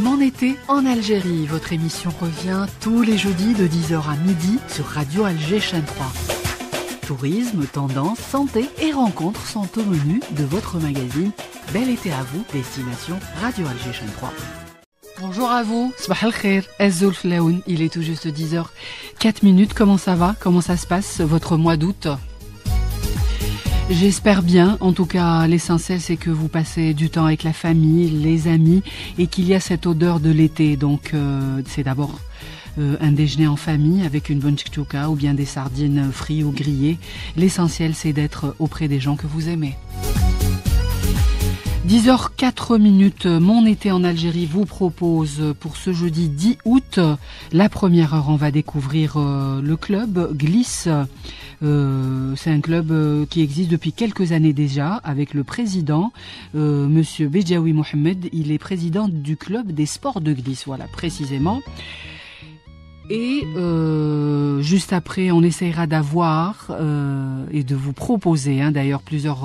Mon été en Algérie, votre émission revient tous les jeudis de 10h à midi sur Radio Alger chaîne 3. Tourisme, tendance, santé et rencontres sont au menu de votre magazine Bel été à vous, destination Radio Alger chaîne 3. Bonjour à vous, al khair, il est tout juste 10h. 4 minutes, comment ça va Comment ça se passe votre mois d'août J'espère bien. En tout cas, l'essentiel, c'est que vous passez du temps avec la famille, les amis, et qu'il y a cette odeur de l'été. Donc, euh, c'est d'abord euh, un déjeuner en famille avec une bonne chichouka ou bien des sardines frites ou grillées. L'essentiel, c'est d'être auprès des gens que vous aimez. 10 h 4 minutes, mon été en Algérie vous propose pour ce jeudi 10 août, la première heure, on va découvrir euh, le club Glisse euh, c'est un club euh, qui existe depuis quelques années déjà avec le président, euh, Monsieur Bejaoui Mohamed. Il est président du club des sports de glisse, voilà, précisément. Et euh, juste après, on essayera d'avoir et de vous proposer hein, d'ailleurs plusieurs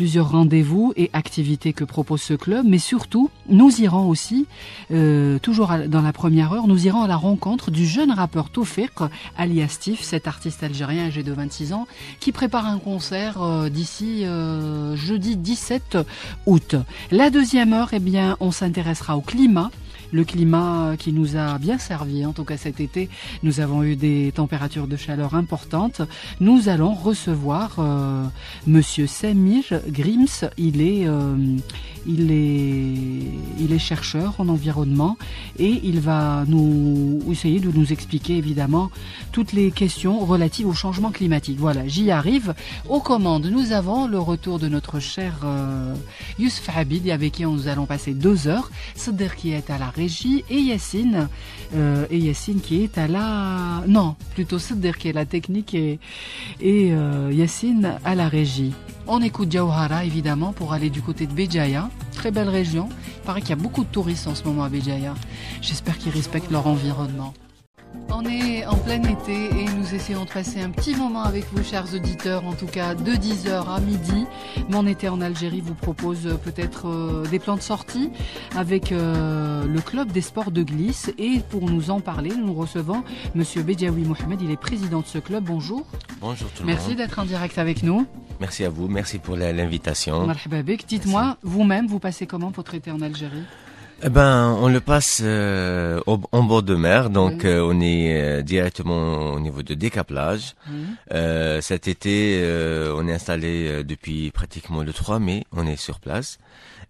plusieurs rendez-vous et activités que propose ce club, mais surtout, nous irons aussi, euh, toujours dans la première heure, nous irons à la rencontre du jeune rappeur alias Aliastif, cet artiste algérien âgé de 26 ans, qui prépare un concert euh, d'ici euh, jeudi 17 août. La deuxième heure, eh bien, on s'intéressera au climat le climat qui nous a bien servi, en tout cas cet été, nous avons eu des températures de chaleur importantes. Nous allons recevoir euh, Monsieur Samir Grims. Il est, euh, il est, il est chercheur en environnement et il va nous essayer de nous expliquer évidemment toutes les questions relatives au changement climatique. Voilà, j'y arrive. Aux commandes, nous avons le retour de notre cher euh, Youssef avec qui nous allons passer deux heures. qui est à et Yacine. Euh, et Yacine qui est à la... Non, plutôt Sadder qui est la technique et, et euh, à la régie. On écoute Jawhara évidemment pour aller du côté de Béjaïa, très belle région. Il paraît qu'il y a beaucoup de touristes en ce moment à Béjaïa. J'espère qu'ils respectent leur environnement. On est en plein été et nous essayons de passer un petit moment avec vous, chers auditeurs, en tout cas de 10h à midi. Mon été en Algérie vous propose euh, peut-être euh, des plans de sortie avec euh, le club des sports de glisse. Et pour nous en parler, nous recevons Monsieur Bediaoui Mohamed. Il est président de ce club. Bonjour. Bonjour tout le monde. Merci d'être en direct avec nous. Merci à vous. Merci pour l'invitation. Dites-moi, vous-même, vous passez comment votre été en Algérie eh ben, on le passe euh, au, en bord de mer, donc mhm. euh, on est euh, directement au niveau de Décaplage. Mhm. cet été, on est installé depuis pratiquement le 3 mai, on est sur place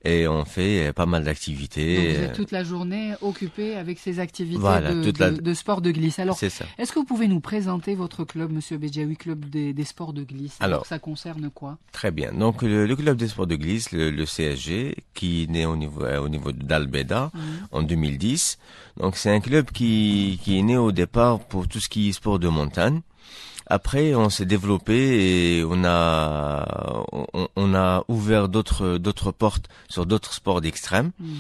et on fait euh, pas mal d'activités. vous euh, êtes toute la journée occupé avec ces activités de, de, sport de glisse. Alors, est-ce que vous pouvez nous présenter votre club, Monsieur Bejaoui, club des, sports de glisse Alors, ça concerne quoi Très bien. Donc, le, club des sports de glisse, le, le CSG, qui est né au niveau, euh, au niveau d'Albeda mhm. en 2010. Donc, c'est un club qui, qui est né au départ pour tout ce qui est sport de montagne. Après, on s'est développé et on a on, on a ouvert d'autres d'autres portes sur d'autres sports d'extrême, mhm.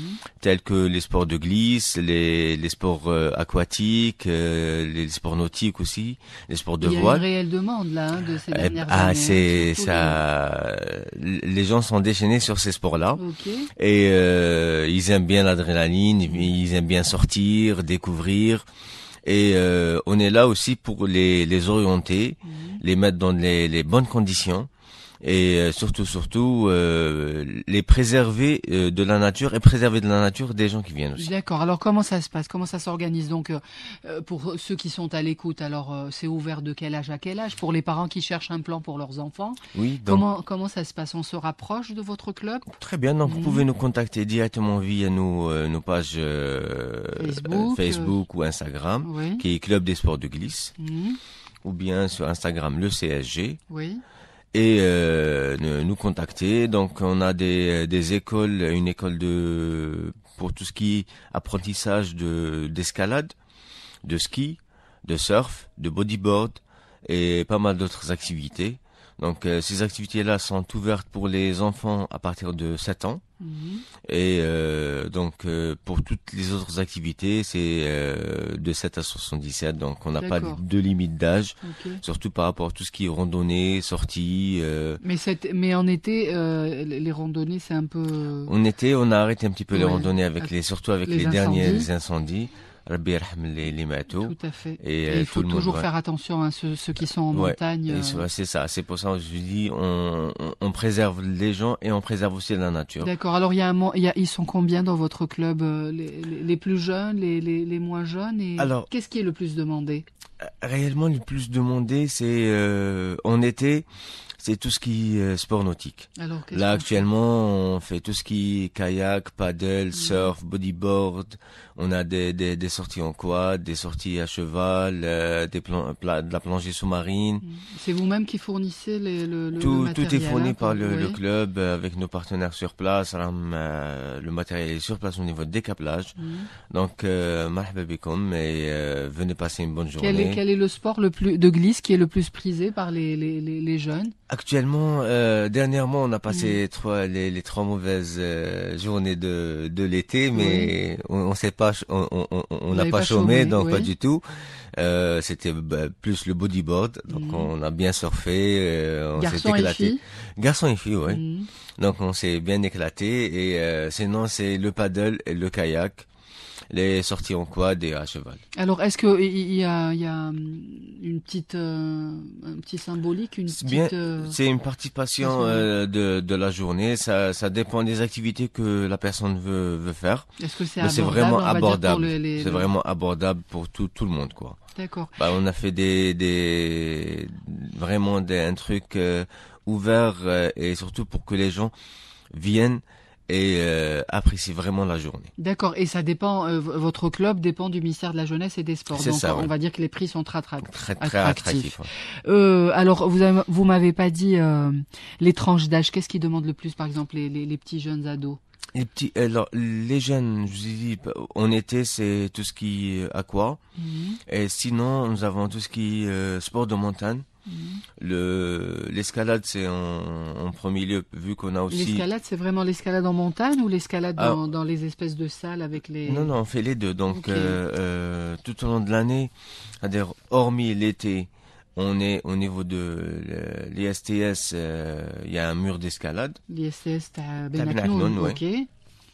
tels que les sports de glisse, les, les sports euh, aquatiques, euh, les sports nautiques aussi, les sports de voile. Il y a une réelle demande là hein, de ces eh ben, dernières années. Ah, hein, c'est ça. Les... gens sont déchaînés sur ces sports-là okay. et euh, ils aiment bien l'adrénaline, ils aiment bien sortir, découvrir. Et euh, on est là aussi pour les, les orienter, mhm. les mettre dans les, les bonnes conditions et euh, surtout surtout euh, les préserver euh, de la nature et préserver de la nature des gens qui viennent aussi. D'accord. Alors comment ça se passe Comment ça s'organise donc euh, pour ceux qui sont à l'écoute Alors c'est ouvert de quel âge à quel âge pour les parents qui cherchent un plan pour leurs enfants Oui. Comment comment ça se passe On se rapproche de votre club Très bien. Donc vous pouvez mm. nous contacter directement via nos nos pages Facebook, ou Instagram qui est Club des sports de glisse. Mm. Ou bien sur Instagram le CSG. Oui et euh, nous contacter. Donc on a des, des écoles, une école de pour tout ce qui est apprentissage de d'escalade, de ski, de surf, de bodyboard et pas mal d'autres activités. Donc euh, ces activités-là sont ouvertes pour les enfants à partir de 7 ans Mhm. Et euh, donc euh, pour toutes les autres activités, c'est euh, de 7 à 77, donc on n'a pas de limite d'âge, surtout par rapport à tout ce qui est randonnée, sortie. Euh. Mais, mais en été, euh, les randonnées, c'est un peu... En été, on a arrêté un petit peu les randonnées, avec les, surtout avec les, derniers incendies. Rabbi les matos. à fait. Et, euh, il faut toujours faire attention à ceux, qui sont en montagne. Euh. C'est ça. C'est pour ça que je dis, on, on, préserve les gens et on préserve aussi la nature. D'accord. Alors, il y a ils sont combien dans votre club euh, les, les, plus jeunes, les, les moins jeunes et qu'est-ce qui est le plus demandé Réellement, le plus demandé, c'est en été c'est tout ce qui est sport nautique. Là, actuellement, on fait tout ce qui est kayak, paddle, mm. surf, bodyboard. On a des, des, sorties en quad, des sorties à cheval, euh, des de la plongée sous-marine. Mm. C'est vous-même qui fournissez le, le, tout, Tout est fourni hein, par le, club euh, avec nos partenaires sur place. Euh, le matériel est sur place au niveau des câblages. Mm. Donc, marhaba euh, et venez passer une bonne journée. Quel est, le sport le plus, de glisse qui est le plus prisé par les, les jeunes Actuellement, euh, dernièrement, on a passé les, trois mauvaises euh, journées de, de l'été, mais on, on pas, on n'a pas, chômé, donc pas du tout. Euh, c'était bah, plus le bodyboard, donc on a bien surfé, on s'est éclaté. Garçon et fille, oui. Donc on s'est bien éclaté et sinon c'est le paddle et le kayak les sorties en quad et à cheval. Alors, est-ce qu'il y a, hum, une petite, euh, un petit symbolique, une petite... Euh, c'est une participation euh, de, de la journée. Ça, ça dépend des activités que la personne veut, veut faire. Est-ce que c'est abordable vraiment abordable. C'est vraiment abordable pour tout, tout le monde, quoi. D'accord. Bah, on a fait des, des vraiment des, un truc ouvert et surtout pour que les gens viennent et euh, apprécie vraiment la journée. D'accord. Et ça dépend, euh, votre club dépend du ministère de la Jeunesse et des Sports. Donc ça, on va dire que les prix sont très, très, très attractifs. Euh, alors, vous ne vous m'avez pas dit les tranches d'âge. Qu'est-ce qui demande le plus, par exemple, les, petits jeunes ados les alors les jeunes, je vous ai dit, bah, en été c'est tout ce qui à quoi mhm. et sinon nous avons tout ce qui sport de montagne, Mm-hmm. Le l'escalade, c'est en, premier lieu vu qu'on a aussi. L'escalade, c'est vraiment l'escalade en montagne ou l'escalade dans, ah. les espèces de salles avec les. Non, non, on fait les deux. Donc euh, euh, tout au long de l'année, à dire hormis l'été, on est au niveau de l'ISTS, euh, il y a un mur d'escalade. L'ISTS, à Benaknoun, ouais. ok.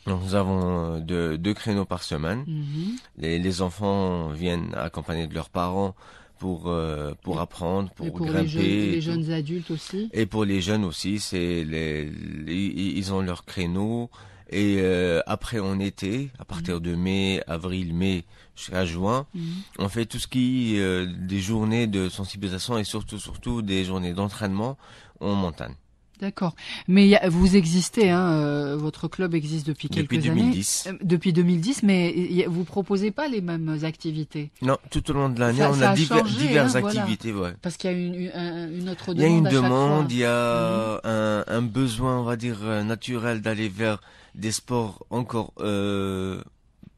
nous avons deux, créneaux par semaine. Mm-hmm. les, les, enfants viennent accompagnés de leurs parents pour euh, pour apprendre, pour, et pour Les jeunes, adultes aussi. Et pour les jeunes aussi, c'est les, ils ont leur créneau. Et euh, après en été, à partir mm. de mai, avril, mai jusqu'à juin, mm. on fait tout ce qui euh, des journées de sensibilisation et surtout surtout des journées d'entraînement en montagne. D'accord. Mais vous existez, hein, euh, votre club existe depuis quelques euh, depuis 2010. depuis 2010, mais vous proposez pas les mêmes activités Non, tout au long de l'année, on a, hein, diverses activités. Ouais. Parce qu'il y a une, une, autre demande. Il y a une demande, il y a mhm. un, besoin, on va dire, euh, naturel d'aller vers des sports encore...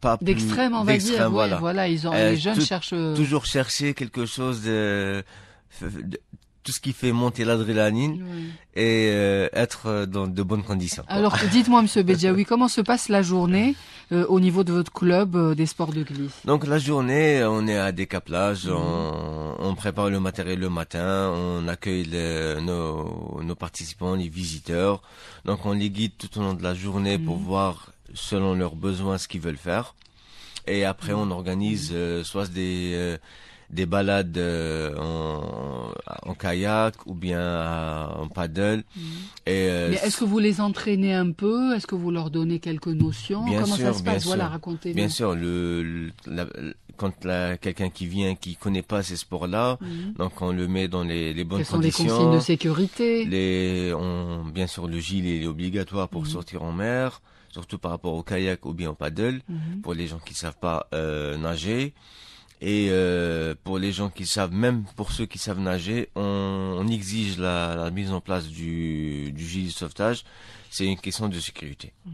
pas d'extrême, on va dire. Voilà. voilà, ils ont, les jeunes cherchent toujours chercher quelque chose de tout ce qui fait monter l'adrénaline et euh, être euh, dans de bonnes conditions. Alors dites-moi, Monsieur Bedjaoui, comment se passe la journée euh, au niveau de votre club des sports de glisse Donc la journée, on est à Décaplage, mhm. on, prépare le matériel le matin, on accueille nos, participants, les visiteurs. Donc on les guide tout au long de la journée pour mhm. voir selon leurs besoins ce qu'ils veulent faire. Et après, mhm. on organise soit des des balades euh, en, en, kayak ou bien en paddle. Mhm. Et, euh, Mais est-ce que vous les entraînez un peu Est-ce que vous leur donnez quelques notions Comment ça se passe Voilà, racontez-nous. Bien sûr, le, quand quelqu'un qui vient qui connaît pas ces sports-là, mhm. donc on le met dans les, les bonnes conditions. Quelles sont les consignes de sécurité les, on, Bien sûr, le gilet est obligatoire pour mhm. sortir en mer, surtout par rapport au kayak ou bien au paddle, pour les gens qui savent pas euh, nager. Et euh, pour les gens qui savent, même pour ceux qui savent nager, on, on exige la, la, mise en place du, du gilet de sauvetage. C'est une question de sécurité. Mhm.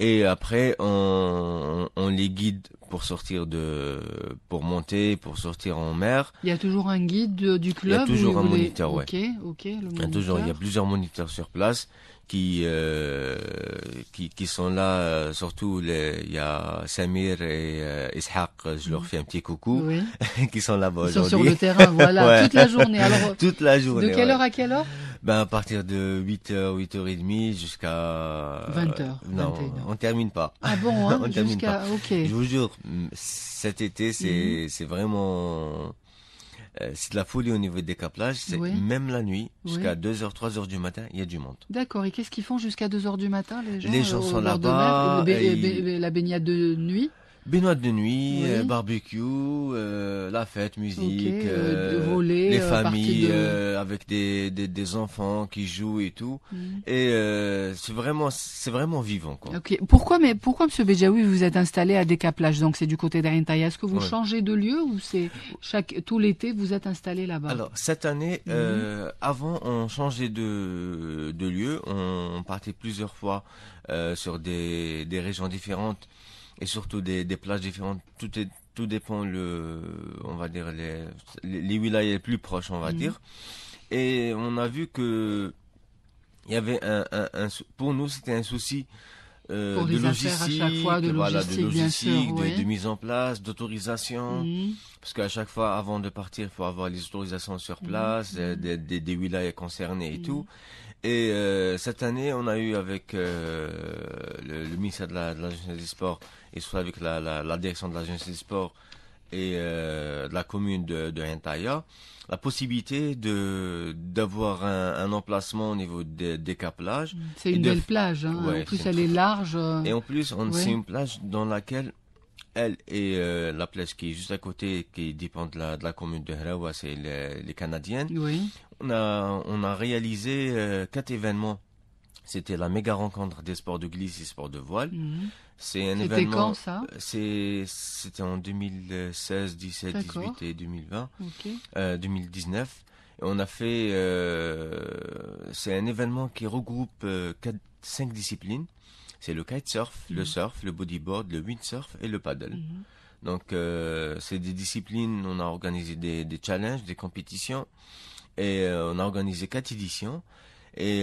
Et après, on, on, les guide pour sortir de, pour monter, pour sortir en mer. Il y a toujours un guide du club. Il y a toujours un moniteur, ouais. Ok, ok. Il y a toujours, il y a plusieurs moniteurs sur place qui, euh, qui, qui, sont là, euh, surtout il y a Samir et euh, Ishaq, je leur mhm. fais un petit coucou, oui. qui sont là-bas aujourd'hui. sur le terrain, voilà, toute la journée. Alors, toute la journée. De quelle heure à quelle heure ben, à partir de 8h, 8h30 jusqu'à 20h. Euh, non, 21h. on termine pas. Ah bon, hein, jusqu'à OK. Je vous jure, cet été, c'est, mhm. c'est vraiment euh, c'est de la folie au niveau des décaplages. C'est même la nuit, jusqu'à 2h, 3h du matin, il y a du monde. D'accord. Et qu'est-ce qu'ils font jusqu'à 2h du matin, les gens Les gens euh, sont là-bas. La baignade de nuit Benoît de nuit, euh, barbecue, euh, la fête, musique, euh, les familles avec des, des, des, enfants qui jouent et tout. Mm. Et c'est vraiment c'est vraiment vivant quoi. ok Pourquoi mais pourquoi Monsieur Bejaoui vous êtes installé à Décaplage donc c'est du côté d'Arintaya Est-ce que vous changez de lieu ou c'est chaque tout l'été vous êtes installé là-bas Alors cette année mm. avant on changeait de de lieu, on, partait plusieurs fois sur des des régions différentes et surtout des, des plages différentes. Tout tout dépend le on va dire les les, les les plus proches on va mhm. dire et on a vu que il y avait un, pour nous c'était un souci euh, de, logiciel de, voilà, de de, mise en place, d'autorisation, mhm. parce qu'à chaque fois, avant de partir, il faut avoir les autorisations sur mhm. place, euh, des, des, des, et tout. Et euh, cette année, on a eu avec le, le, ministère de la, de la Jeunesse des Sports et soit avec la, la, direction de l'agence des sports et euh, de la commune de, de la possibilité de d'avoir un, emplacement au niveau des, des plages. Mm. Hein. C'est une belle plage, en plus elle est large. Euh. Et en plus, c'est une plage dans laquelle elle et euh, la plage qui est juste à côté, qui dépend de la, commune de Hrawa, c'est les, Canadiennes. Oui. On a on a réalisé quatre événements. C'était la méga rencontre des sports de glisse et sports de voile. Mm. C'est un événement. quand ça euh, C'était en 2016, 17, 18 et 2020. 2019. Euh, et on a fait. Euh, c'est un événement qui regroupe quatre, cinq disciplines. C'est le kitesurf, le mhm. surf, le bodyboard, le windsurf et le paddle. Mhm. Donc, c'est des disciplines. On a organisé des, challenges, des compétitions. Et on a organisé quatre éditions. Et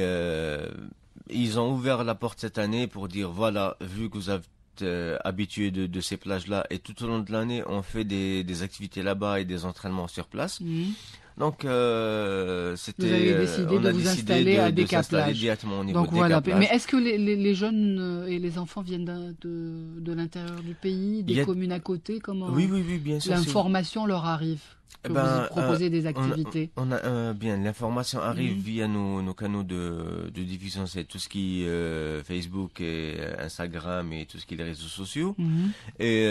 ils ont ouvert la porte cette année pour dire voilà, vu que vous êtes euh, habitué de, ces plages-là et tout au long de l'année, on fait des, activités là-bas et des entraînements sur place. Mhm. Donc, euh, c'était. Euh, on a décidé de, à s'installer directement au niveau Donc, voilà. Mais est-ce que les, jeunes et les enfants viennent de, de l'intérieur du pays, des communes à côté Comment Oui, oui, oui, bien sûr. L'information leur arrive que eh ben, des euh, activités on, a, euh, Bien, l'information arrive mhm. via nos, canaux de, diffusion, c'est tout ce qui est euh, Facebook et Instagram et tout ce qui est les réseaux sociaux. Mhm. Et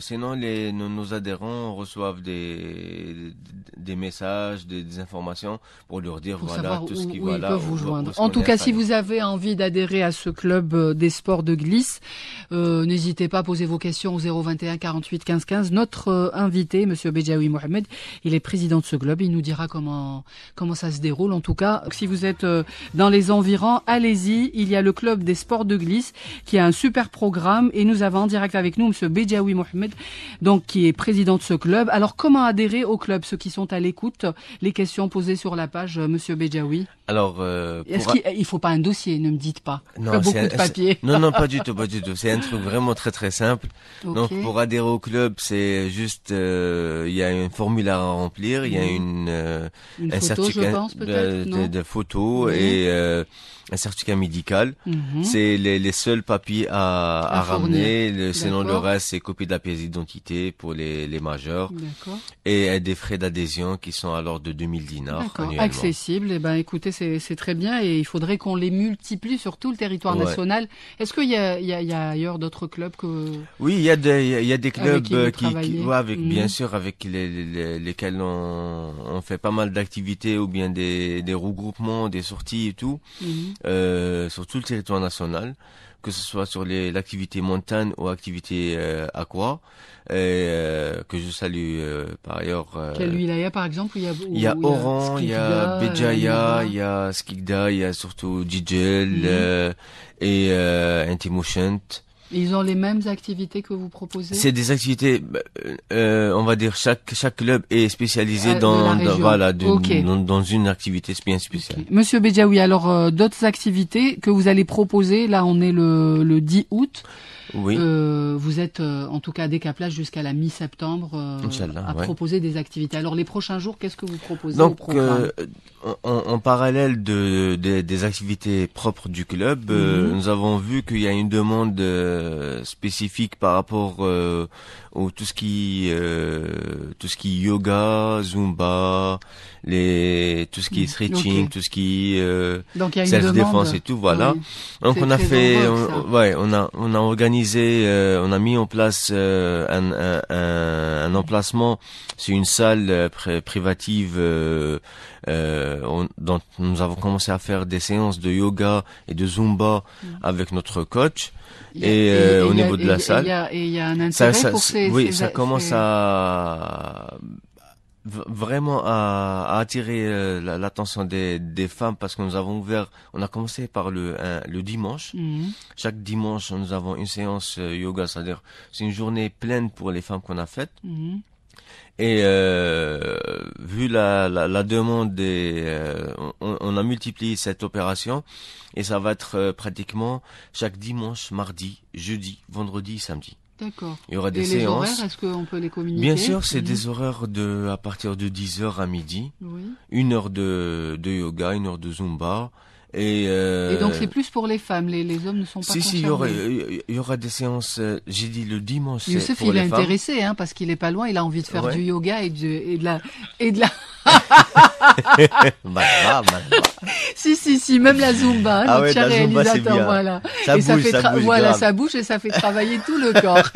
sinon, les, nos, adhérents reçoivent des, des messages, des, informations pour leur dire voilà tout ce qui va là. vous joindre. En tout cas, si vous avez envie d'adhérer à ce club des sports de glisse, n'hésitez pas à poser vos questions au 021 48 15 15. Notre invité, Monsieur Bejaoui Mohamed, il est président de ce club. Il nous dira comment, comment ça se déroule. En tout cas, si vous êtes euh, dans les environs, allez-y. Il y a le club des sports de glisse qui a un super programme et nous avons en direct avec nous M. Bejaoui Mohamed, donc, qui est président de ce club. Alors, comment adhérer au club? Ceux qui sont à l'écoute, les questions posées sur la page, euh, Monsieur Bejaoui. Alors, ne euh, faut pas un dossier Ne me dites pas. Non, beaucoup de papier. Non, non, pas du tout, pas du tout. C'est un truc vraiment très très simple. Donc, pour adhérer au club, c'est juste, il y a une formulaire à remplir, il y a mmh. une, euh, une un photo, certificat je pense, de, de, de, photos mmh. et euh, un certificat médical. Mhm. C'est les, seuls papiers à, ramener. Le, sinon, le reste, c'est copie de la pièce d'identité pour les, les majeurs. Et des frais d'adhésion qui sont alors de 2000 dinars Accessible. Eh ben, écoutez, c'est très bien. Et il faudrait qu'on les multiplie sur tout le territoire national. Est-ce qu'il y, a, ailleurs d'autres clubs que... Oui, il y a des, il y a des clubs avec euh, qui, qui, avec, mhm. bien sûr, avec lesquels on, fait pas mal d'activités ou bien des, regroupements, des sorties et tout. Mhm. Euh, sur tout le territoire national, que ce soit sur l'activité montagne ou activité euh, aqua, euh, que je salue euh, par ailleurs. par exemple Il y a, où, il y a Oran, il y a Béjaïa, il y a Skigda il y a surtout Djigel mm -hmm. et ils ont les mêmes activités que vous proposez C'est des activités, bah, euh, on va dire, chaque, chaque club est spécialisé euh, dans, dans, voilà, dans, une activité bien spéciale. Monsieur oui. alors euh, d'autres activités que vous allez proposer, là on est le, le 10 août. Oui. Euh, vous êtes en tout cas à Décaplage jusqu'à la mi-septembre à proposer des activités. Alors les prochains jours, qu'est-ce que vous proposez Donc, au en, parallèle de, des activités propres du club, euh, mhm. nous avons vu qu'il y a une demande euh, spécifique par rapport euh, au tout ce qui euh, tout ce qui yoga, zumba, les tout ce qui est mhm. stretching, tout ce qui Donc, self défense et tout voilà. Donc on a fait ouais, on a on a organisé on a mis en place un, un, emplacement, c'est une salle privative euh, donc euh, nous avons commencé à faire des séances de yoga et de zumba mm. avec notre coach. et, euh, au niveau de la et, salle, il y, a un intérêt pour ces, oui, ça commence à vraiment à, attirer euh, l'attention des, femmes parce que nous avons ouvert, on a commencé par le, le dimanche. Mm. Chaque dimanche, nous avons une séance yoga, c'est-à-dire c'est une journée pleine pour les femmes qu'on a faites. Mm. Et euh, vu la, la, la, demande, des, euh, on, a multiplié cette opération et ça va être euh, pratiquement chaque dimanche, mardi, jeudi, vendredi, samedi. D'accord. Il y aura des séances. est-ce qu'on peut les communiquer Bien sûr, c'est des horaires de à partir de 10h à midi. Oui. Une heure de, de yoga, une heure de zumba, et, donc euh, c'est plus pour les femmes, les, les hommes ne sont pas si, concernés. Si, il y aura, des séances, euh, j'ai dit le dimanche. Youssef, il est intéressé, hein, parce qu'il est pas loin, il a envie de faire du yoga et, de, et de la. Et de la... Bah, bah, bah, si, si, si, même la Zumba, hein, ah la réalisateur, voilà. Ça et bouge, ça, Voilà, ça bouge et ça fait travailler tout le corps.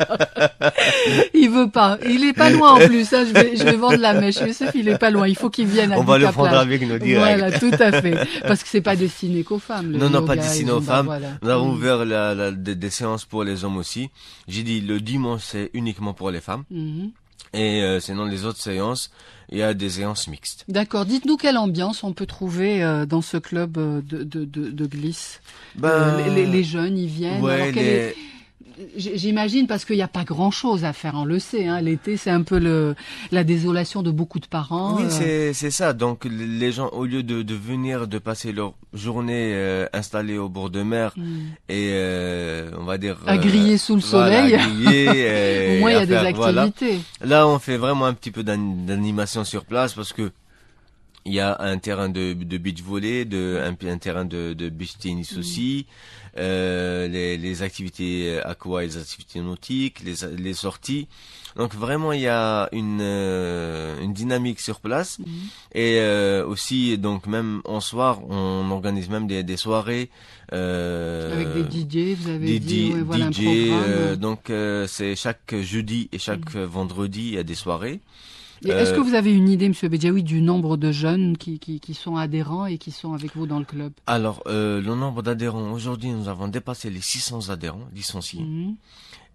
il veut pas. Il est pas loin en plus, hein, je, vais, vendre la mèche. Youssef, il est pas loin, il faut qu'il vienne à On va le prendre avec nous direct. Voilà, tout à fait. Parce que c'est pas destiné qu'aux femmes. non, non, pas destiné aux femmes. Nous avons mm. ouvert des, séances pour les hommes aussi. J'ai dit le dimanche, c'est uniquement pour les femmes. Mm-hmm. Et euh, sinon, les autres séances, y à des séances mixtes. D'accord. Dites-nous quelle ambiance on peut trouver euh, dans ce club euh, de, de, de, glisse. Ben, euh, les, jeunes y viennent. J'imagine parce qu'il n'y a pas grand-chose à faire, on le sait. Hein. L'été, c'est un peu le, la désolation de beaucoup de parents. Oui, euh. c'est ça. Donc les gens, au lieu de, de venir, de passer leur journée euh, installée au bord de mer hmm. et euh, on va dire... À euh, griller sous le soleil. au moins, il y a des activités. Là, on fait vraiment un petit peu d'animation sur place parce que il y a un terrain de, de beach volley, de, un, terrain de, de beach tennis mm. aussi, euh, les, les, activités euh, aqua les activités nautiques, les, les sorties. Donc vraiment, il y a une, euh, une dynamique sur place. Mm. Et euh, aussi, donc même en soir, on organise même des, des soirées. Euh, Avec des DJ, vous avez des dit. voilà DJ, euh, donc c'est chaque jeudi et chaque mm. vendredi, il y a des soirées. Est-ce que euh, vous avez une idée, Monsieur Bedjaoui, du nombre de jeunes qui, sont adhérents et qui sont avec vous dans le club Alors, euh, le nombre d'adhérents, aujourd'hui, nous avons dépassé les 600 adhérents licenciés. Mhm.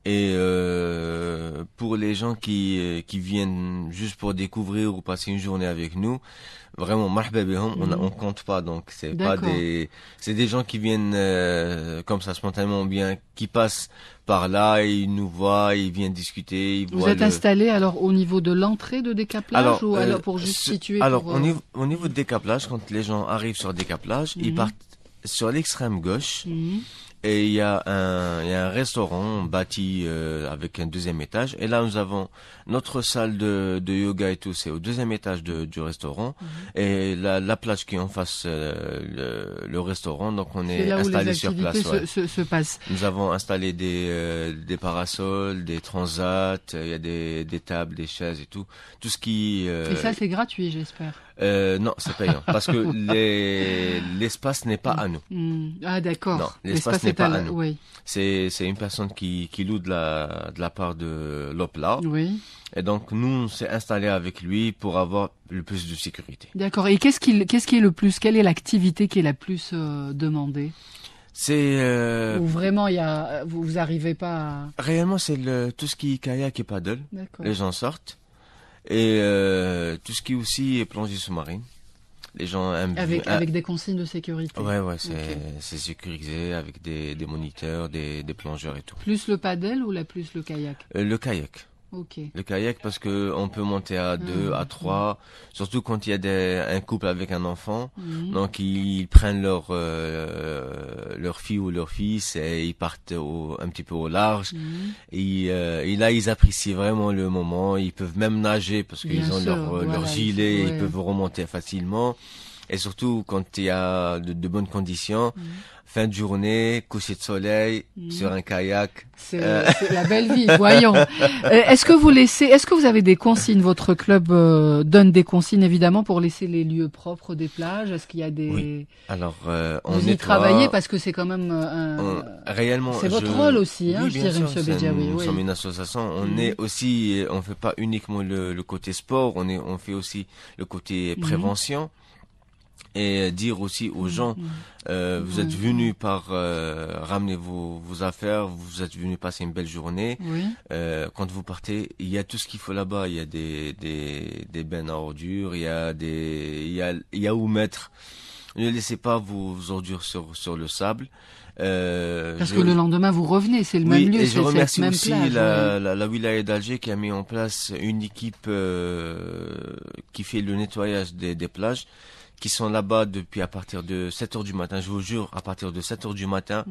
Et euh, pour les gens qui, viennent juste pour découvrir ou passer une journée avec nous, vraiment on mhm. ne compte pas donc c'est pas des c'est des gens qui viennent comme ça spontanément bien qui passent par là, il nous voit, il vient discuter. Vous êtes installé alors au niveau de l'entrée de Décaplage alors, ou euh, alors pour juste situer Alors euh, au, niveau, de Décaplage, quand les gens arrivent sur Décaplage, ils mhm. partent sur l'extrême gauche. Mhm. Et il y, a un, restaurant bâti euh, avec un deuxième étage. Et là, nous avons notre salle de, yoga et tout, c'est au deuxième étage du restaurant. Mhm. Et la, plage qui est en face du euh, le, restaurant, donc on est, installé où sur place. Se, se passe. Nous avons installé des, euh, parasols, des transats, euh, il y a des, tables, des chaises et tout. Tout ce qui. et ça, c'est gratuit, j'espère. non, c'est payant parce que l'espace n'est pas à nous. Mm. Mm. Ah d'accord. l'espace n'est pas à, nous. C'est une personne qui, loue de la, de la part de l'OPLA. Oui. Et donc, nous, on s'est installé avec lui pour avoir le plus de sécurité. D'accord. Et qu'est-ce qui, qu'est-ce qui est le plus Quelle est l'activité qui est la plus euh, demandée c'est euh... vraiment il y a vous, n'arrivez pas à... réellement c'est le tout ce qui est kayak et paddle les gens sortent et euh, tout ce qui est aussi plongée sous-marine les gens aiment avec, avec des consignes de sécurité. Ouais, ouais, c'est sécurisé avec des, moniteurs, des, plongeurs et tout. Plus le paddle ou la plus le kayak euh, Le kayak. Okay. Le kayak parce que on peut monter à deux, mhm. à trois, surtout quand il y a des, un couple avec un enfant. Mhm. Donc ils prennent leur euh, leur fille ou leur fils et ils partent un petit peu au large. Mhm. Euh, et, là ils apprécient vraiment le moment. Ils peuvent même nager parce qu'ils ont leur, euh, leur gilet, ils peuvent remonter facilement. Et surtout quand il y a de, bonnes conditions, mm. fin de journée, coucher de soleil, mm. sur un kayak. Euh. C'est la belle vie, voyons. Euh, est-ce que vous laissez, est-ce que vous avez des consignes Votre club euh, donne des consignes évidemment pour laisser les lieux propres des plages. Est-ce qu'il y a des Alors on vous y parce que c'est quand même réellement. C'est votre rôle aussi, hein, je dirais, Monsieur Nous sommes une association. On mm. est aussi, on fait pas uniquement le, le, côté sport. On est, on fait aussi le côté prévention et dire aussi aux mm, gens, mm. euh, vous êtes venus par euh, ramener vos, vos, affaires, vous êtes venus passer une belle journée. Euh, quand vous partez, il y a tout ce qu'il faut là-bas. Il y a des, des, des bennes à ordures, il y a des, il y a, où mettre. Ne laissez pas vos ordures sur, sur le sable. Euh, Parce que le lendemain, vous revenez, c'est le même lieu. Et je remercie aussi la, la, la, wilaya d'Alger qui a mis en place une équipe euh, qui fait le nettoyage des, des plages qui sont là-bas depuis à partir de 7 heures du matin. Je vous jure, à partir de 7 heures du matin,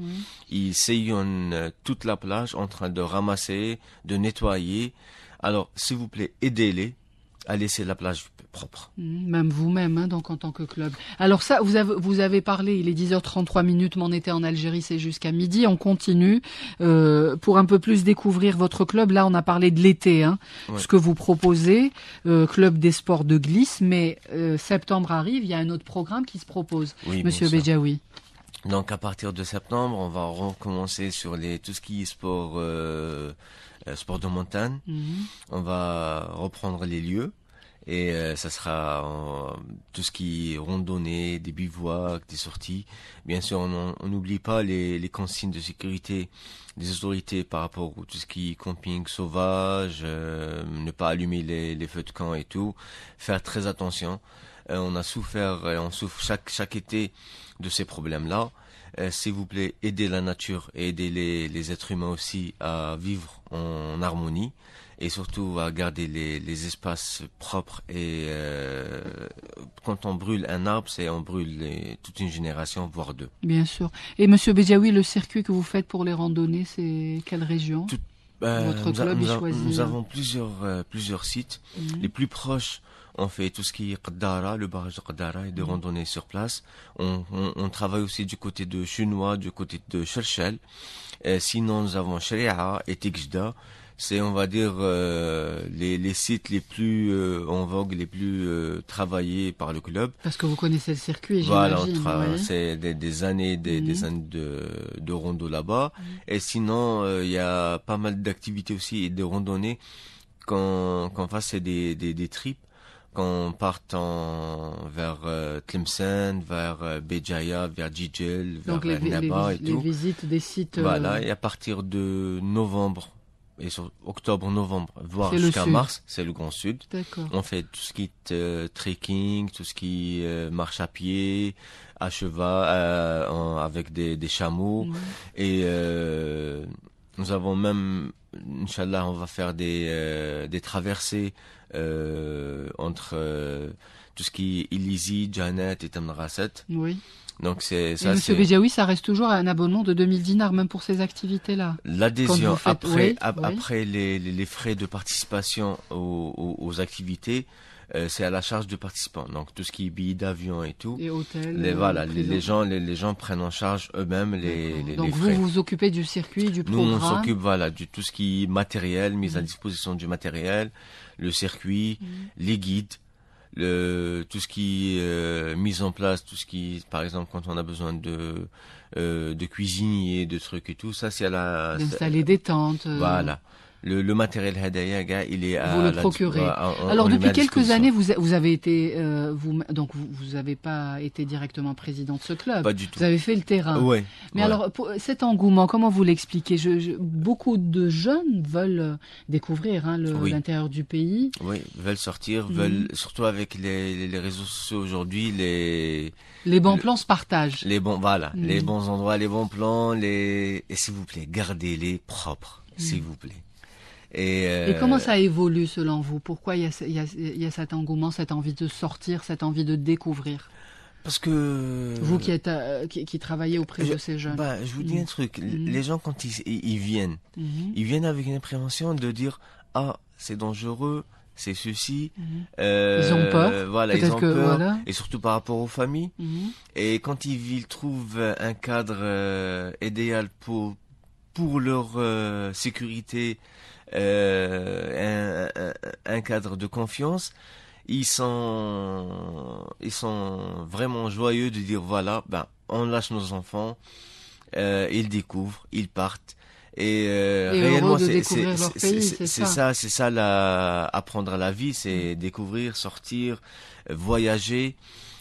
ils sillonnent euh, toute la plage en train de ramasser, de nettoyer. Alors, s'il vous plaît, aidez-les à laisser la plage propre. Mmh, même vous-même, hein, donc en tant que club. Alors ça, vous avez, parlé, il est 10h33 minutes, m'en était en Algérie, c'est jusqu'à midi. On continue euh, pour un peu plus découvrir votre club. Là, on a parlé de l'été, hein, ce que vous proposez, euh, club des sports de glisse, mais euh, septembre arrive, il y a un autre programme qui se propose, Monsieur bon Donc à partir de septembre, on va recommencer sur les tout ce qui est sport, de montagne. Mmh. On va reprendre les lieux. Et euh, ça sera tout ce qui est randonnée, des bivouacs, des sorties. Bien sûr, on n'oublie pas les, consignes de sécurité des autorités par rapport à tout ce qui camping sauvage, euh, ne pas allumer les, feux de camp et tout. Faire très attention. Euh, on a souffert, on souffre chaque, été de ces problèmes-là. S'il vous plaît, aidez la nature et aidez les, les êtres humains aussi à vivre en harmonie et surtout à garder les, espaces propres. Et euh, quand on brûle un arbre, c'est on brûle toute une génération, voire deux. Bien sûr. Et Monsieur Béziaoui, le circuit que vous faites pour les randonnées, c'est quelle région euh, Votre club a, choisi... nous euh. avons plusieurs, plusieurs sites. Mhm. Les plus proches on fait tout ce qui est Qadara, le barrage de Qadara et de mhm. randonnées sur place. On, travaille aussi du côté de Chinois, du côté de Cherchel. sinon, nous avons Sharia et Tikjda c'est on va dire euh, les, les, sites les plus euh, en vogue, les plus euh, travaillés par le club. Parce que vous connaissez le circuit, j'imagine. Voilà, c'est des, des, années, des, des mhm. années de, de là-bas. Mhm. Et sinon, il y a pas mal d'activités aussi et de randonnées qu'on qu'on fasse des, des, des trips qu'on parte en, vers euh, Tlemcen, vers euh, vers Jijel vers les, Naba et tout. Les visites des sites. Voilà, et à partir de novembre et sur octobre, novembre, voire jusqu'à mars, c'est le Grand Sud. On fait tout ce qui est euh, trekking, tout ce qui euh, marche à pied, à cheval, euh, avec des, des chameaux. Et nous avons même, Inch'Allah, on va faire des, des traversées entre tout ce qui est Illisi, Janet et Tamraset. Oui. Donc c'est ça. Et Monsieur Béjaoui, ça reste toujours un abonnement de 2000 dinars, même pour ces activités-là. L'adhésion après, après les, les, frais de participation aux, aux, activités, euh, c'est à la charge du participant. Donc tout ce qui est billets d'avion et tout. Et hôtels. Les, voilà, euh, les, gens, les, gens prennent en charge eux-mêmes les, les, Donc les vous vous occupez du circuit, du programme. Nous on s'occupe voilà de tout ce qui est matériel, mise à mmh. disposition du matériel, le circuit, mmh. les guides le, tout ce qui est euh, mis en place, tout ce qui, par exemple, quand on a besoin de euh, de et de trucs et tout, ça c'est à la d'installer des tentes. Euh. Voilà le, matériel Hadaya, il est à vous le procurez. Alors depuis quelques années, euh, vous, vous avez été vous donc vous n'avez pas été directement président de ce club. Pas du tout. Vous avez fait le terrain. Oui. Mais alors cet engouement, comment vous l'expliquez je, Beaucoup de jeunes veulent découvrir hein, l'intérieur du pays. Oui, veulent sortir, veulent mm. surtout avec les, les réseaux sociaux aujourd'hui, les les bons plans se partagent. Les bons voilà, les mm. bons endroits, les bons plans, les et s'il vous plaît, gardez-les propres, mm. s'il vous plaît. Euh, Et, comment ça évolue selon vous Pourquoi il y, a, cet engouement, cette envie de sortir, cette envie de découvrir parce que vous qui êtes euh, qui, travaillez auprès de ces jeunes. Bah, je vous dis mm. un truc. Mm. Les gens quand ils, viennent, mm-hmm. ils viennent avec une appréhension de dire ah c'est dangereux, c'est ceci. Mm-hmm. Euh, ils ont peur. Voilà, ils ont peur. Et surtout par rapport aux familles. Mm-hmm. Et quand ils, trouvent un cadre idéal pour pour leur sécurité euh, un, cadre de confiance. Ils sont, ils sont vraiment joyeux de dire voilà, ben on lâche nos enfants, euh, ils découvrent, ils partent. Et, euh, réellement, c'est ça, c'est ça la, apprendre à la vie, c'est mm. découvrir, sortir, voyager,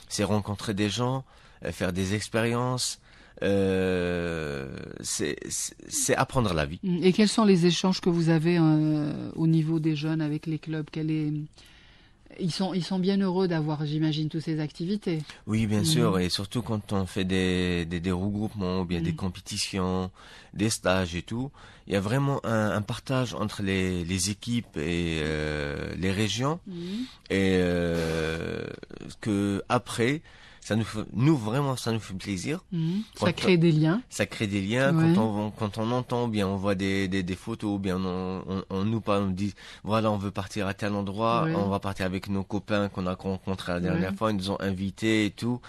c'est rencontrer des gens, faire des expériences. Euh, c'est apprendre la vie. Et quels sont les échanges que vous avez euh, au niveau des jeunes avec les clubs Ils sont, ils sont bien heureux d'avoir, j'imagine, toutes ces activités. Oui, bien mm. sûr, et surtout quand on fait des, des, regroupements, ou bien des mm. compétitions, des stages et tout, il y a vraiment un, partage entre les, les équipes et euh, les régions, mm. et qu'après que après, ça nous, nous vraiment, ça nous fait plaisir. Mhm. Ça crée des liens. Ça crée des liens quand on quand on entend, bien on voit des, des, photos, bien on, on, nous parle, on dit voilà on veut partir à tel endroit, on va partir avec nos copains qu'on a rencontrés la dernière fois, ils nous ont invités et tout.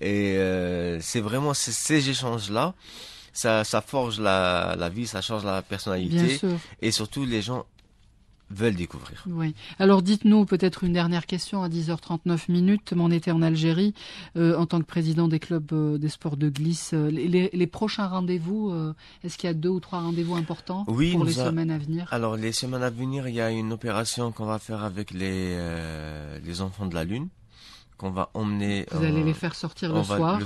Et euh, c'est vraiment ces, échanges là. Ça, forge la, la, vie, ça change la personnalité. Et surtout, les gens veulent découvrir. Oui. Alors dites-nous peut-être une dernière question à 10h39 minutes. Mon était en Algérie, euh, en tant que président des clubs euh, des sports de glisse, les, prochains rendez-vous, euh, est-ce qu'il y a deux ou trois rendez-vous importants pour les semaines à venir Alors les semaines à venir, il y a une opération qu'on va faire avec les, les enfants de la Lune qu'on va emmener. Vous allez les faire sortir le soir,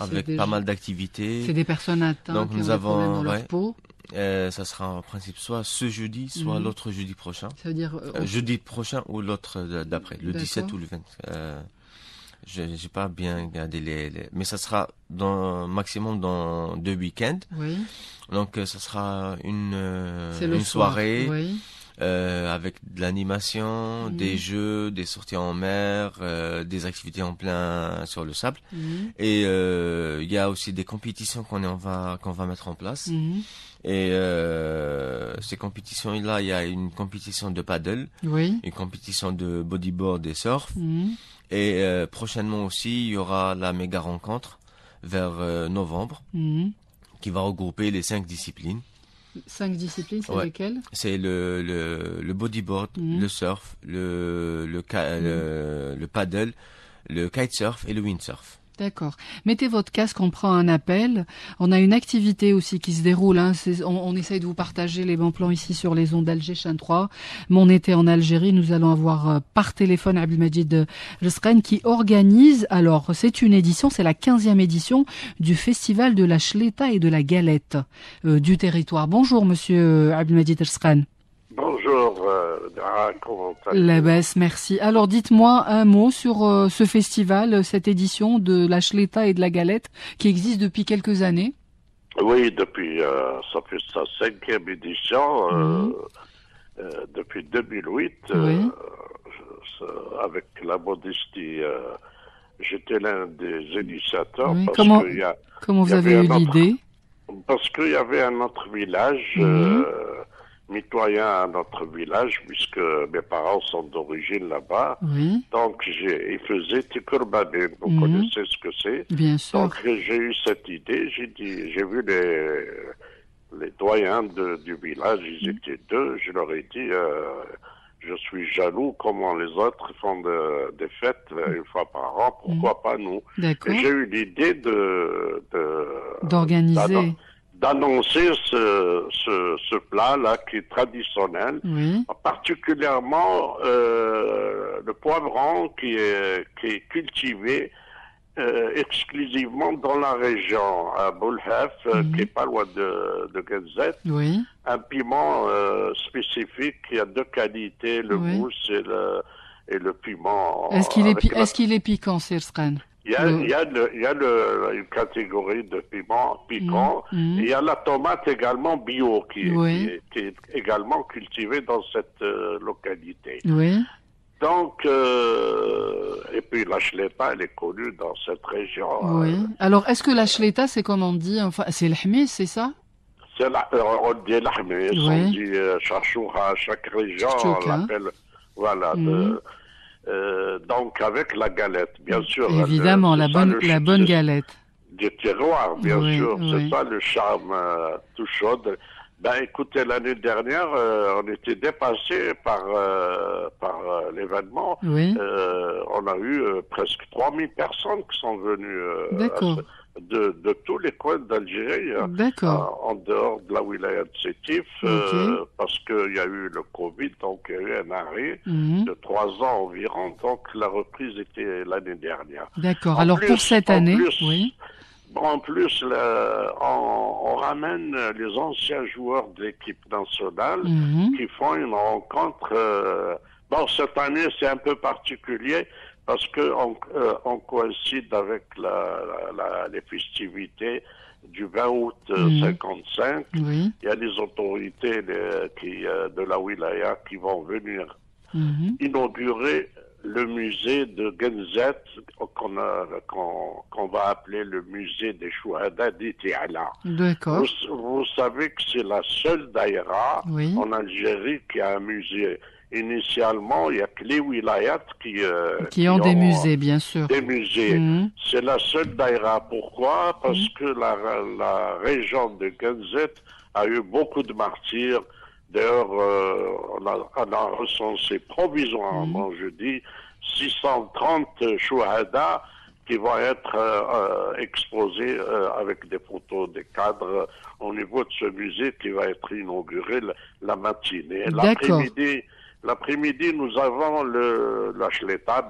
avec pas mal d'activités. C'est des personnes atteintes qui nous ont avons, des problèmes dans euh, ça sera en principe soit ce jeudi, soit mhm. l'autre jeudi prochain. Ça veut dire euh, euh, jeudi prochain ou l'autre d'après, le 17 ou le 20. je n'ai pas bien gardé les, mais ça sera dans maximum dans deux week-ends. Donc ça sera une, une soirée. Oui euh, avec de l'animation, mm. des jeux, des sorties en mer, euh, des activités en plein sur le sable. Mm. Et euh, il y a aussi des compétitions qu'on va qu'on va mettre en place. Mm. Et euh, ces compétitions-là, il y a une compétition de paddle, oui. une compétition de bodyboard et surf. Et prochainement aussi, il y aura la méga rencontre vers novembre qui va regrouper les cinq disciplines cinq disciplines, c'est lesquelles C'est le, le, bodyboard, mhm. le surf, le, le, le, le paddle, le kitesurf et le windsurf. D'accord. Mettez votre casque, on prend un appel. On a une activité aussi qui se déroule. Hein. On, on, essaye de vous partager les bons plans ici sur les ondes d'Alger 3. Mon été en Algérie, nous allons avoir euh, par téléphone Abdelmajid euh, Rsren qui organise, alors c'est une édition, c'est la 15e édition du Festival de la Chleta et de la Galette euh, du territoire. Bonjour Monsieur Abdelmajid Jesren. Bonjour, euh, comment merci. Alors dites-moi un mot sur euh, ce festival, cette édition de la Chleta et de la Galette qui existe depuis quelques années. Oui, depuis, euh, ça fait sa cinquième édition, euh, mhm. depuis 2008, avec la modestie. J'étais l'un des initiateurs. Parce comment, y a, comment vous avez eu l'idée Parce qu'il y avait un autre village. Mhm mitoyens à notre village, puisque mes parents sont d'origine là-bas. Oui. Donc, ils faisaient Tikurbanim. Vous mhm. connaissez ce que c'est Bien sûr. Donc, j'ai eu cette idée. J'ai dit, j'ai vu les, les doyens du village, ils mhm. étaient deux. Je leur ai dit, euh, je suis jaloux comment les autres font des fêtes euh, une fois par an. Mhm. Pourquoi pas nous D'accord. J'ai eu l'idée de... d'organiser annoncer ce, ce, plat-là qui est traditionnel, particulièrement euh, le poivron qui est, qui est cultivé euh, exclusivement dans la région, à Boulhef, euh, qui n'est pas loin de, de Oui. Un piment spécifique qui a deux qualités, le oui. mousse et le, et le piment. Est-ce qu'il est, piquant, ce qu'il est, piquant, il y a, mm. il y a le, une catégorie de piments piquants. Mm. Mm. Il y a la tomate également bio qui, est, également cultivée dans cette euh, localité. Oui. Donc, euh, et puis la chleta, elle est connue dans cette région. Oui. Alors, est-ce que la chleta, c'est comme on dit, enfin, c'est l'hémis, c'est ça c'est la, euh, On dit l'hmis, on dit à chaque région, on hein. l'appelle, voilà, euh, donc avec la galette, bien sûr. Évidemment, la, bonne, la bonne galette. Des terroir, bien sûr. C'est ça le charme euh, tout chaud. Ben écoutez, l'année dernière, euh, on était dépassé par, par l'événement. Oui. on a eu presque 3000 personnes qui sont venues. D'accord de, tous les coins d'Algérie, euh, en dehors de la wilaya de Sétif, euh, parce qu'il y a eu le Covid, donc il y a eu un arrêt mhm. de trois ans environ, donc la reprise était l'année dernière. D'accord, alors pour cette année, oui. En plus, on, ramène les anciens joueurs de l'équipe nationale mhm. qui font une rencontre. Euh, bon, cette année, c'est un peu particulier parce qu'on on euh, coïncide avec la, la, les festivités du 20 août 55. Euh, il y a les autorités qui, euh, de la wilaya qui vont venir mhm. inaugurer le musée de Genzet, qu'on va appeler le musée des Chouhada et D'accord. Vous, vous, savez que c'est la seule daïra en Algérie qui a un musée initialement, il n'y a que les wilayat qui, euh, qui, ont, des musées, bien sûr. Des musées. Mhm. C'est la seule daïra. Pourquoi Parce mhm. que la, la, région de Genzet a eu beaucoup de martyrs. D'ailleurs, euh, on, on, a recensé provisoirement, jeudi, mhm. je dis, 630 chouhada qui vont être euh, euh exposés euh, avec des photos des cadres au niveau de ce musée qui va être inauguré la, matinée. matinée. L'après-midi, L'après-midi, nous avons le,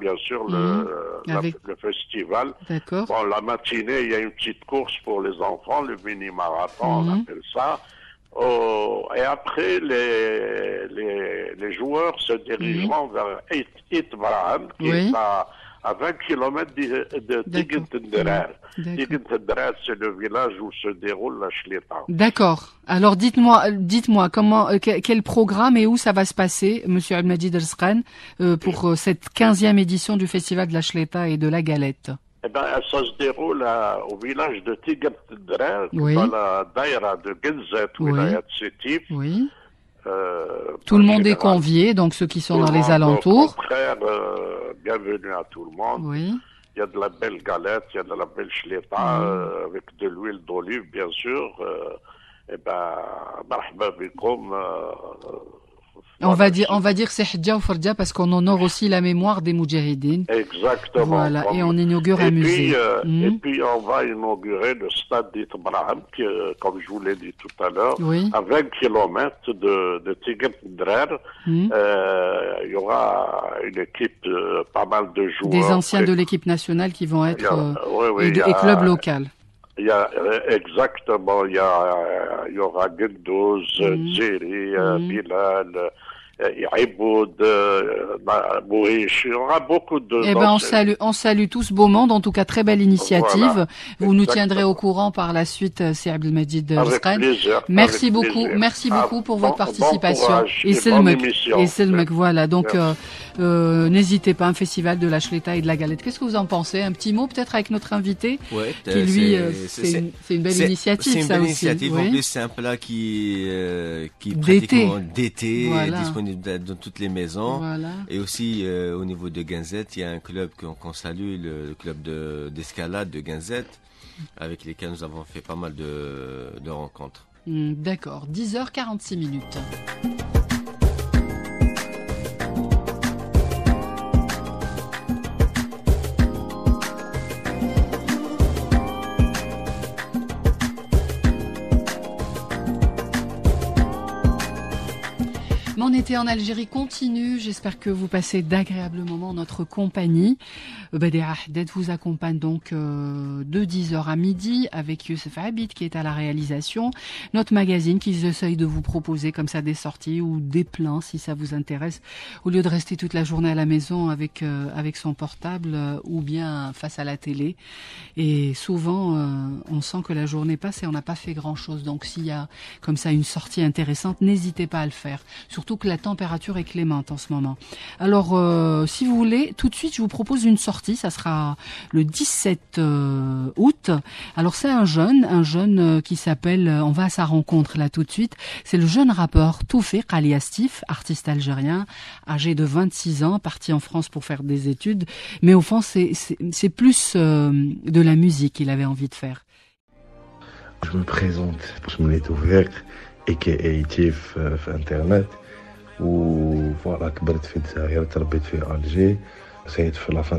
bien sûr, le, mhm. le, festival. D'accord. Bon, la matinée, il y a une petite course pour les enfants, le mini-marathon, on mhm. appelle ça. Oh, et après, les, les, les, joueurs se dirigeront mhm. vers It, qui est à à 20 km de Tigentenderer. Tigentenderer, c'est le village où se déroule la chleta. D'accord. Alors dites-moi, dites-moi comment, euh, quel programme et où ça va se passer, Monsieur Abnadi Elsren, euh, pour euh, cette 15e édition du festival de la chleta et de la Galette eh bien, ça se déroule au village de Tigentenderer, dans la daïra de Genzet, oui. la Sétif. Oui. Euh, tout le monde est convié, donc ceux qui sont dans les alentours. Euh, bienvenue à tout le monde. Oui. Il y a de la belle galette, il y a de la belle chleta, mm. euh, avec de l'huile d'olive, bien sûr. Et ben, marhaba on va dire, on va dire c'est ou parce qu'on honore aussi la mémoire des Moudjahidines. Exactement. et on inaugure un musée. Euh, hmm. Et puis on va inaugurer le stade d'Itbrahim, qui, euh, comme je vous l'ai dit tout à l'heure, à 20 km de, de Tigre hmm. euh, il y aura une équipe, pas mal de joueurs. Des anciens de l'équipe nationale qui vont être, des clubs locaux. Il y a, euh, exactement, il y, euh, aura euh, euh, bah, beaucoup de... Eh ben, on salue, on salue tous Beaumont, en tout cas, très belle initiative. Vous nous tiendrez au courant par la suite, c'est euh, Abdelmajid Merci beaucoup, merci ah, beaucoup pour votre participation. et c'est le mec, et c'est le mec, voilà. Donc, euh, n'hésitez pas, un festival de la chleta et de la galette. Qu'est-ce que vous en pensez Un petit mot peut-être avec notre invité, qui lui, c'est une, belle initiative, C'est une belle initiative, aussi. en plus un plat qui, euh, qui pratiquement d'été, disponible dans toutes les maisons. Et aussi euh, au niveau de Guinzette, il y a un club qu'on salue, le, club d'escalade de, de Guinzette, avec lesquels nous avons fait pas mal de, de rencontres. Hmm, d'accord, 10h46 minutes. Mon été en Algérie continue. J'espère que vous passez d'agréables moments en notre compagnie. Euh, Badia Ahdet vous accompagne donc euh, de 10h à midi avec Youssef Habit qui est à la réalisation. Notre magazine qui essaye de vous proposer comme ça des sorties ou des plans si ça vous intéresse. Au lieu de rester toute la journée à la maison avec, euh, avec son portable ou bien face à la télé. Et souvent, on sent que la journée passe et on n'a pas fait grand chose. Donc s'il y a comme ça une sortie intéressante, n'hésitez pas à le faire surtout que la température est clémente en ce moment. Alors, euh, si vous voulez, tout de suite, je vous propose une sortie. Ça sera le 17 euh, août. Alors, c'est un jeune, un jeune euh, qui s'appelle, on va à sa rencontre là tout de suite, c'est le jeune rappeur Toufik Aliastif, artiste algérien, âgé de 26 ans, parti en France pour faire des études. Mais au fond, c'est plus de la musique qu'il avait envie de faire. Je me présente, je me l'ai ouvert et qui est Internet ou voilà que fait Alger la fin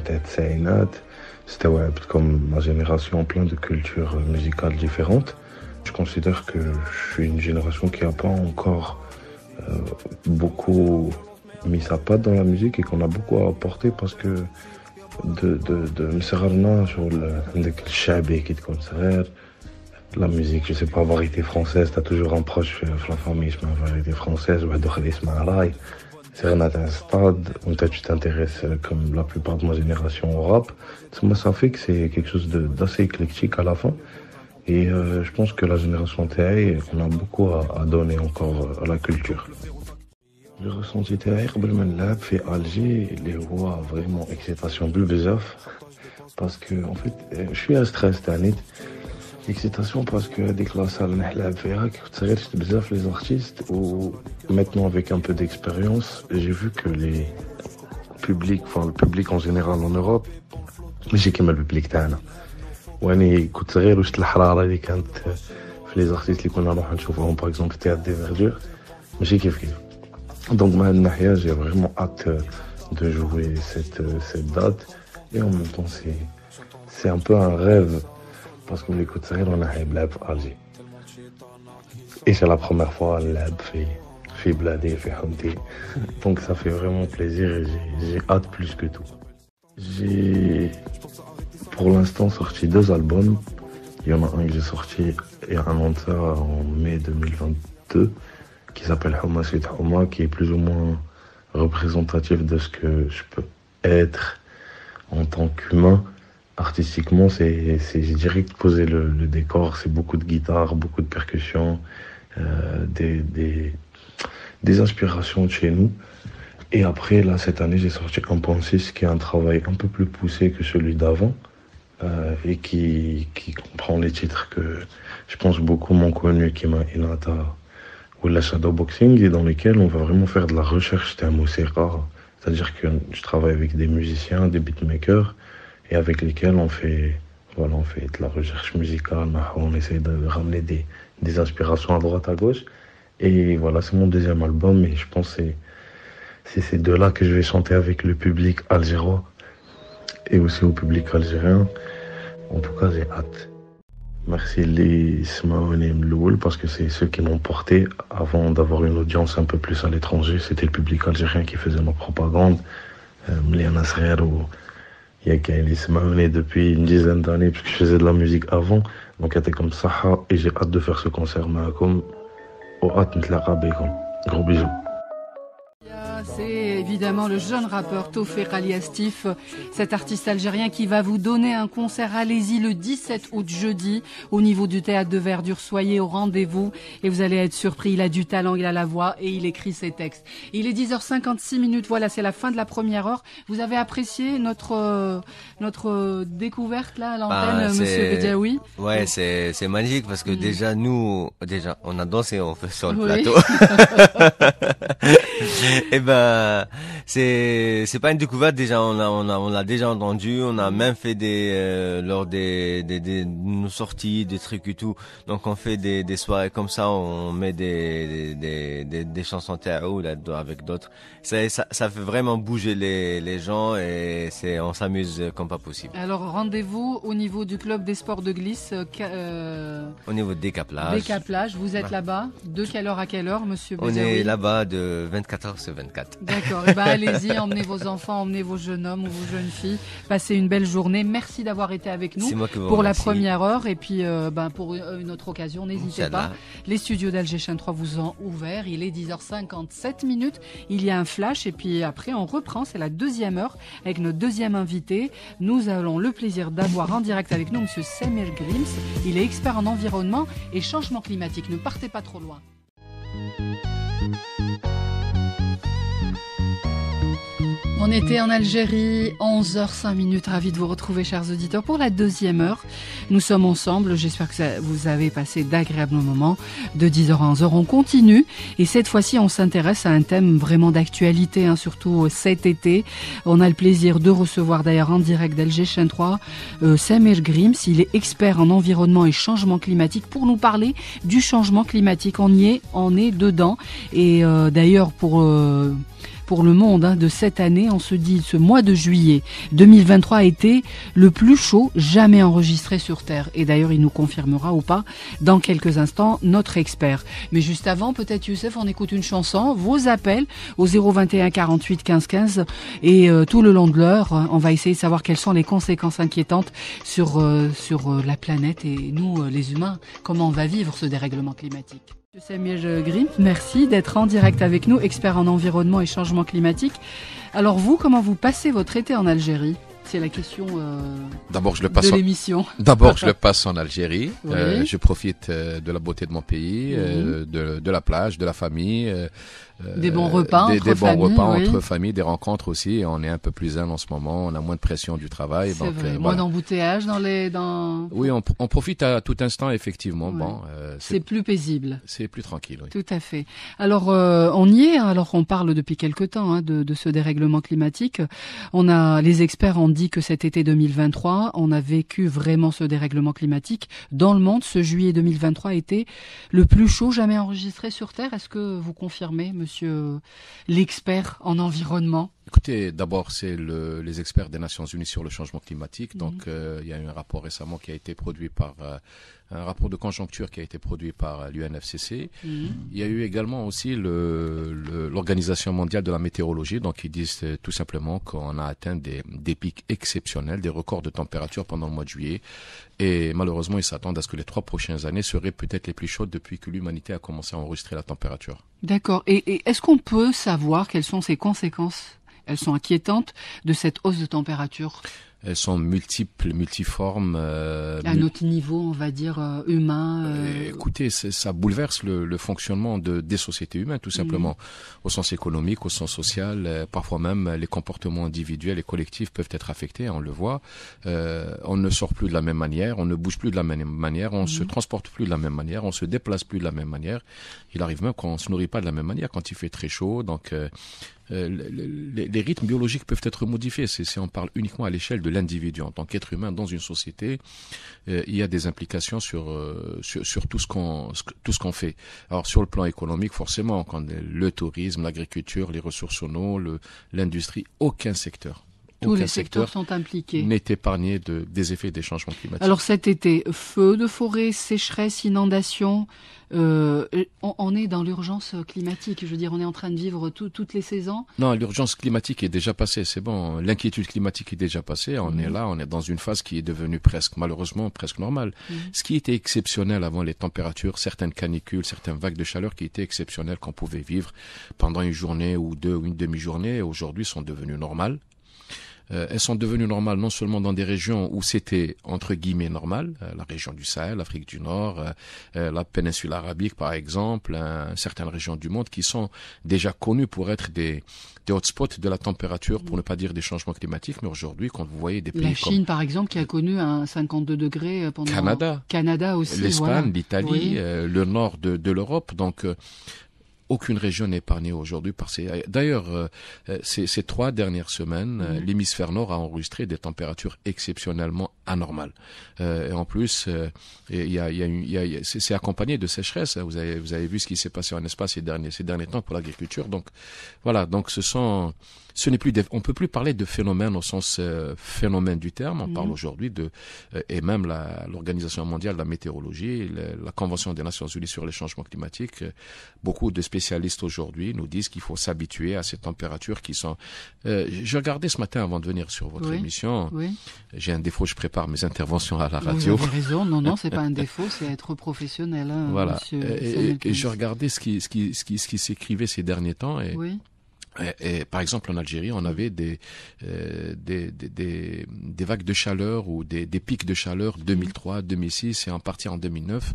c'était comme ma génération plein de cultures musicales différentes je considère que je suis une génération qui n'a pas encore euh, beaucoup mis sa patte dans la musique et qu'on a beaucoup à apporter parce que de de de Messerana sur le qui est la musique, je sais pas, variété française, tu as toujours un proche de la famille, je variété française, ou c'est un stade où tu t'intéresses, euh, comme la plupart de ma génération, au rap. Ça fait que c'est quelque chose d'assez éclectique à la fin. Et euh, je pense que la génération TAI, euh, on a beaucoup à, donner encore à la culture. Le ressenti TAI, Lab fait Alger, les rois, vraiment excitation, plus Parce que, en fait, je suis un stress, Tanit. Excitation parce que des classes ne l'avaient pas. C'est vrai que bizarre les artistes. Ou maintenant avec un peu d'expérience, j'ai vu que les publics, enfin le public en général en Europe, mais j'aime bien le public taino. Ouani, c'est vrai que c'est la chaleur avec les artistes qui ont voir, par exemple Théâtre des Verdures. mais j'ai kiffé. Donc ma mariage, j'ai vraiment hâte euh, de jouer cette euh, cette date. Et en même temps, c'est un peu un rêve parce qu'on écoute ça, on a un à Et c'est la première fois que fait, fait blader, fait Donc ça fait vraiment plaisir et j'ai hâte plus que tout. J'ai pour l'instant sorti deux albums. Il y en a un que j'ai sorti et un autre en mai 2022 qui s'appelle Homa Suite Homa, qui est plus ou moins représentatif de ce que je peux être en tant qu'humain artistiquement, c'est, je dirais que poser le, décor, c'est beaucoup de guitares, beaucoup de percussions, euh, des, des, des, inspirations de chez nous. Et après, là, cette année, j'ai sorti un qui est un travail un peu plus poussé que celui d'avant euh, et qui, qui, comprend les titres que je pense beaucoup m'ont connu, m'a Inata ou la Boxing et dans lesquels on va vraiment faire de la recherche un mot, c'est rare. C'est-à-dire que je travaille avec des musiciens, des beatmakers, et avec lesquels on fait, voilà, on fait de la recherche musicale, on essaie de ramener des, inspirations à droite, à gauche. Et voilà, c'est mon deuxième album et je pense que c'est ces deux-là que je vais chanter avec le public algérois et aussi au public algérien. En tout cas, j'ai hâte. Merci les et Mloul parce que c'est ceux qui m'ont porté avant d'avoir une audience un peu plus à l'étranger. C'était le public algérien qui faisait ma propagande. Euh, Mliana il y a s'est amené depuis une dizaine d'années, puisque je faisais de la musique avant. Donc, elle était comme ça et j'ai hâte de faire ce concert, comme au hâte de la Gros bisous c'est évidemment le jeune rappeur Tofé aliastif cet artiste algérien qui va vous donner un concert. Allez-y le 17 août jeudi au niveau du théâtre de Verdure. Soyez au rendez-vous et vous allez être surpris. Il a du talent, il a la voix et il écrit ses textes. Il est 10h56 minutes. Voilà, c'est la fin de la première heure. Vous avez apprécié notre euh, notre euh, découverte là à l'antenne, bah, euh, Monsieur Bedjaoui Ouais, c'est c'est magique parce que mm. déjà nous déjà on a dansé sur le plateau. et eh ben, c'est c'est pas une découverte déjà. On a on a l'a déjà entendu. On a mm. même fait des euh, lors des, des, nos sorties, des trucs et tout. Donc on fait des des soirées comme ça. On met des des des, des chansons Théo là avec d'autres. Ça, ça fait vraiment bouger les les gens et c'est on s'amuse comme pas possible. Alors rendez-vous au niveau du club des sports de glisse. Euh, euh, au niveau des Des caplages Vous êtes là-bas de quelle heure à quelle heure, Monsieur On est là-bas de 20 14 h 24. D'accord, eh ben, allez-y, emmenez vos enfants, emmenez vos jeunes hommes ou vos jeunes filles. Passez une belle journée. Merci d'avoir été avec nous pour la première heure et puis euh, ben, pour une autre occasion, n'hésitez pas. Les studios d'Alger 3 vous ont ouvert. Il est 10h57 minutes. Il y a un flash et puis après on reprend. C'est la deuxième heure avec notre deuxième invité. Nous allons le plaisir d'avoir en direct avec nous M. Samuel Grims. Il est expert en environnement et changement climatique. Ne partez pas trop loin. On était en Algérie, 11h05 minutes. Ravi de vous retrouver, chers auditeurs, pour la deuxième heure. Nous sommes ensemble. J'espère que vous avez passé d'agréables moments. De 10h à 11h, on continue. Et cette fois-ci, on s'intéresse à un thème vraiment d'actualité, hein, surtout cet été. On a le plaisir de recevoir d'ailleurs en direct d'Alger Chaîne 3 euh, Samir Grims. Il est expert en environnement et changement climatique pour nous parler du changement climatique. On y est, on est dedans. Et euh, d'ailleurs, pour... Euh, pour le monde hein, de cette année. On se dit ce mois de juillet 2023 a été le plus chaud jamais enregistré sur Terre. Et d'ailleurs, il nous confirmera ou pas dans quelques instants notre expert. Mais juste avant, peut-être Youssef, on écoute une chanson. Vos appels au 021 48 15 15 et euh, tout le long de l'heure, euh, on va essayer de savoir quelles sont les conséquences inquiétantes sur euh, sur la planète et nous les humains. Comment on va vivre ce dérèglement climatique Monsieur Samuel euh, Grim, merci d'être en direct avec nous, expert en environnement et changement climatique. Alors vous, comment vous passez votre été en Algérie c'est la question euh, D'abord, je le passe de l'émission. D'abord, je le passe en Algérie. Euh, je profite euh, de la beauté de mon pays, mhm. de, la plage, de la famille, euh, des bons repas, entre, des bons familles, repas entre familles, des rencontres aussi. On est un peu plus un en ce moment, on a moins de pression du travail. Donc, euh, Moins d'embouteillage dans les. Oui, on, profite à tout instant effectivement. Bon, euh, c'est plus paisible. C'est plus tranquille. Oui. Tout à fait. Alors on y est. Hein. Alors on parle depuis quelque temps hein, de, ce dérèglement climatique. On a les experts ont dit que cet été 2023, on a vécu vraiment ce dérèglement climatique dans le monde. Ce juillet 2023 était le plus chaud jamais enregistré sur Terre. Est-ce que vous confirmez, Monsieur monsieur euh, l'expert en environnement Écoutez, d'abord, c'est les experts des Nations Unies sur le changement climatique. Donc, euh, il y a eu un rapport récemment qui a été produit par euh, un rapport de conjoncture qui a été produit par euh, l'UNFCC. Il y a eu également aussi l'Organisation mondiale de la météorologie, donc ils disent tout simplement qu'on a atteint des, pics exceptionnels, des records de température pendant le mois de juillet. Et malheureusement, ils s'attendent à ce que les trois prochaines années seraient peut-être les plus chaudes depuis que l'humanité a commencé à enregistrer la température. D'accord. Et, et est-ce qu'on peut savoir quelles sont ces conséquences elles sont inquiétantes, de cette hausse de température elles sont multiples, multiformes. Euh, à notre niveau, on va dire, euh, humain. Euh, eh, écoutez, ça bouleverse le, fonctionnement de, des sociétés humaines, tout mm. simplement, au sens économique, au sens social. parfois même, les comportements individuels et collectifs peuvent être affectés, on le voit. on ne sort plus de la même manière, on ne bouge plus de la même manière, on ne se mm. transporte plus de la même manière, on se déplace plus de la même manière. Il arrive même qu'on ne se nourrit pas de la même manière quand il fait très chaud. Donc, euh, les, rythmes biologiques peuvent être modifiés. Si on parle uniquement à l'échelle de l'individu en tant qu'être humain dans une société, euh, il y a des implications sur euh, sur, tout ce qu'on tout ce qu'on fait. Alors sur le plan économique, forcément, quand le tourisme, l'agriculture, les ressources en eau, l'industrie, aucun secteur tous les secteurs sont impliqués. N'est épargné de, des effets des changements climatiques. Alors cet été, feu de forêt, sécheresse, inondation, euh, on, est dans l'urgence climatique. Je veux dire, on est en train de vivre toutes les saisons. Non, l'urgence climatique est déjà passée, c'est bon. L'inquiétude climatique est déjà passée. On est là, on est dans une phase qui est devenue presque, malheureusement, presque normale. Ce qui était exceptionnel avant les températures, certaines canicules, certaines vagues de chaleur qui étaient exceptionnelles qu'on pouvait vivre pendant une journée ou deux ou une demi-journée, aujourd'hui sont devenues normales. Euh, elles sont devenues normales non seulement dans des régions où c'était entre guillemets normal, euh, la région du Sahel, l'Afrique du Nord, euh, la péninsule arabique par exemple, hein, certaines régions du monde qui sont déjà connues pour être des, des hotspots de la température, pour ne pas dire des changements climatiques. Mais aujourd'hui, quand vous voyez des pays la Chine par exemple qui a connu un 52 degrés pendant Canada, Canada aussi, l'Espagne, l'Italie, le nord de, de l'Europe, donc aucune région n'est épargnée aujourd'hui D'ailleurs, euh, euh, ces, trois dernières semaines, euh, mhm. l'hémisphère nord a enregistré des températures exceptionnellement anormales. et en plus, c'est, accompagné de sécheresse. Hein. Vous avez, vous avez vu ce qui s'est passé en Espagne ces derniers, ces derniers temps pour l'agriculture. Donc, voilà. Donc, ce sont ce n'est plus on peut plus parler de phénomène au sens euh, phénomène du terme. On mm-hmm. parle aujourd'hui de euh, et même l'Organisation mondiale de la météorologie, la, Convention des Nations Unies sur les changements climatiques. Euh, beaucoup de spécialistes aujourd'hui nous disent qu'il faut s'habituer à ces températures qui sont. je regardais ce matin avant de venir sur votre émission. J'ai un défaut, je prépare mes interventions à la radio. Vous avez raison. Non, non, c'est pas un défaut, c'est être professionnel. Hein, voilà. et, je regardais ce qui ce qui ce qui, qui s'écrivait ces derniers temps et. Et, par exemple, en Algérie, on avait des, euh, des, des, des, des, vagues de chaleur ou des, des pics de chaleur 2003, mhm. 2006 et en partie en 2009.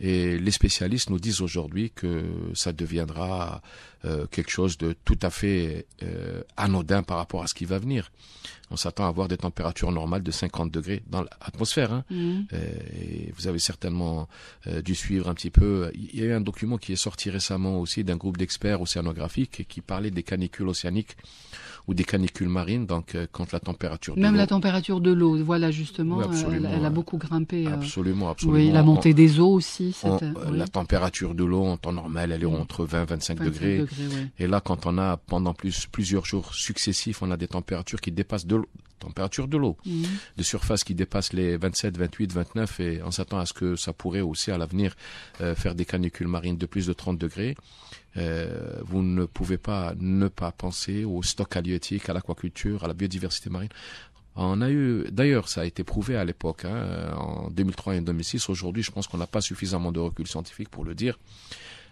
Et les spécialistes nous disent aujourd'hui que ça deviendra euh, quelque chose de tout à fait euh, anodin par rapport à ce qui va venir. On s'attend à avoir des températures normales de 50 degrés dans l'atmosphère. Hein. Mmh. Euh, vous avez certainement dû suivre un petit peu. Il y a eu un document qui est sorti récemment aussi d'un groupe d'experts océanographiques qui parlait des canicules océaniques ou des canicules marines, donc quand euh, la température de Même la température de l'eau, voilà justement, euh, elle, a beaucoup grimpé. Absolument, euh, absolument. Oui, la montée des eaux aussi. La température de l'eau en temps normal, elle est entre 20 et 25, degrés. Et là, quand on a pendant plus, plusieurs jours successifs, on a des températures qui dépassent de l'eau température de l'eau, mhm. de surface qui dépassent les 27, 28, 29 et on s'attend à ce que ça pourrait aussi à l'avenir faire des canicules marines de plus de 30 degrés. Euh, vous ne pouvez pas ne pas penser au stock halieutique, à l'aquaculture, à la biodiversité marine. On a eu, d'ailleurs, ça a été prouvé à l'époque, hein, en 2003 et en 2006. Aujourd'hui, je pense qu'on n'a pas suffisamment de recul scientifique pour le dire,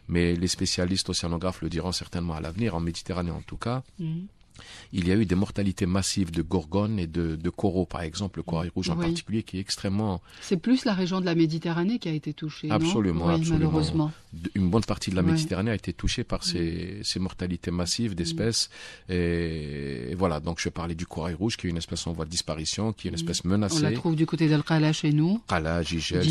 mais les spécialistes océanographes le diront certainement à l'avenir, en Méditerranée en tout cas. Mhm il y a eu des mortalités massives de gorgones et de, coraux, par exemple, le corail rouge en particulier, qui est extrêmement. C'est plus la région de la Méditerranée qui a été touchée. Absolument, non absolument. Malheureusement. Une bonne partie de la Méditerranée a été touchée par ces, ces mortalités massives d'espèces. Et, voilà, donc je parlais du corail rouge, qui est une espèce en voie de disparition, qui est une espèce menacée. On la trouve du côté d'Al-Qala chez nous. Qala, Gigel,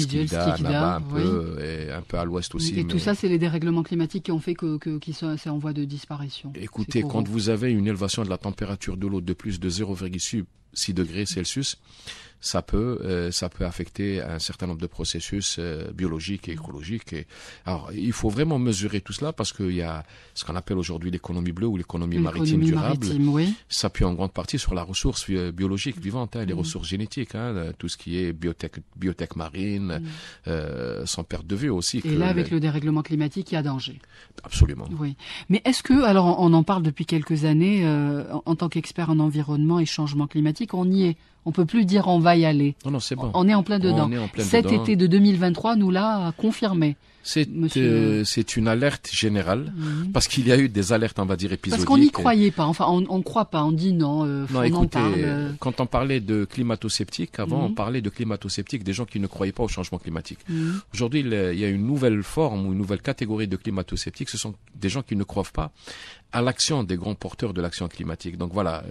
là-bas un peu, et un peu à l'ouest aussi. Et tout ça, c'est les dérèglements climatiques qui ont fait que, que qui sont en voie de disparition. Écoutez, quand vous avez une élevation de la température de l'eau de plus de 0,6 degrés Celsius ça peut, euh, ça peut affecter un certain nombre de processus euh, biologiques et écologiques. Et, alors, il faut vraiment mesurer tout cela parce qu'il y a ce qu'on appelle aujourd'hui l'économie bleue ou l'économie maritime durable. Maritime, oui. Ça s'appuie en grande partie sur la ressource euh, biologique vivante, hein, les mm. ressources génétiques, hein, tout ce qui est biotech, biotech marine, mm. sans perte de vue aussi. Et là, avec le dérèglement climatique, il y a danger. Absolument. Oui. Mais est-ce que, alors on en parle depuis quelques années, en tant qu'expert en environnement et changement climatique, on y est on peut plus dire on va y aller. On est en plein dedans. Cet été de 2023 nous l'a confirmé. Euh, c'est une alerte générale mhm. parce qu'il y a eu des alertes, on va dire épisodiques. Parce qu'on n'y croyait pas. Enfin, on on croit pas. On dit non. Euh, euh. quand on parlait de climato-sceptiques, avant, on mhm. parlait de climato-sceptiques des gens qui ne croyaient pas au changement climatique. Mhm. Aujourd'hui, il y a une nouvelle forme ou une nouvelle catégorie de climato-sceptiques. Ce sont des gens qui ne croient pas à l'action des grands porteurs de l'action climatique. Donc voilà,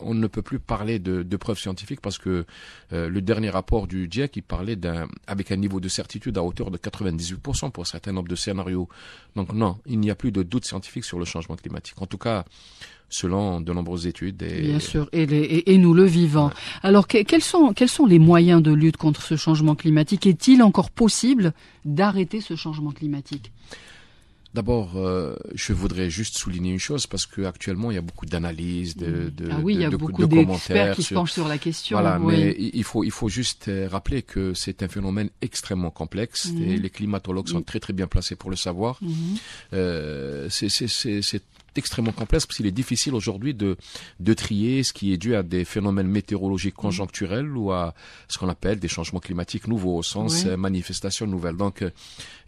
on ne peut plus parler de, de preuves scientifiques parce que le dernier rapport du GIEC, il e parlait d'un avec un niveau de certitude à hauteur de 98% pour un certain nombre de scénarios. Donc non, il n'y a plus de doute scientifique sur le changement climatique. En tout cas, selon de nombreuses études. Et... Bien sûr, et, nous le vivons. Alors, quels, sont, quels sont les moyens de lutte contre ce changement climatique Est-il encore possible d'arrêter ce changement climatique D'abord, euh, je voudrais juste souligner une chose parce qu'actuellement, il y a beaucoup d'analyses, de, ah de, beaucoup de commentaires qui se penchent sur la question. Voilà, mais il faut, il faut juste euh, rappeler que c'est un phénomène extrêmement complexe et mhm. les climatologues sont très très bien placés pour le savoir. Mhm. Euh, c'est extrêmement complexe parce qu'il est difficile aujourd'hui de, de trier ce qui est dû à des phénomènes météorologiques mm. conjoncturels ou à ce qu'on appelle des changements climatiques nouveaux au sens euh, manifestation nouvelle. Donc, euh,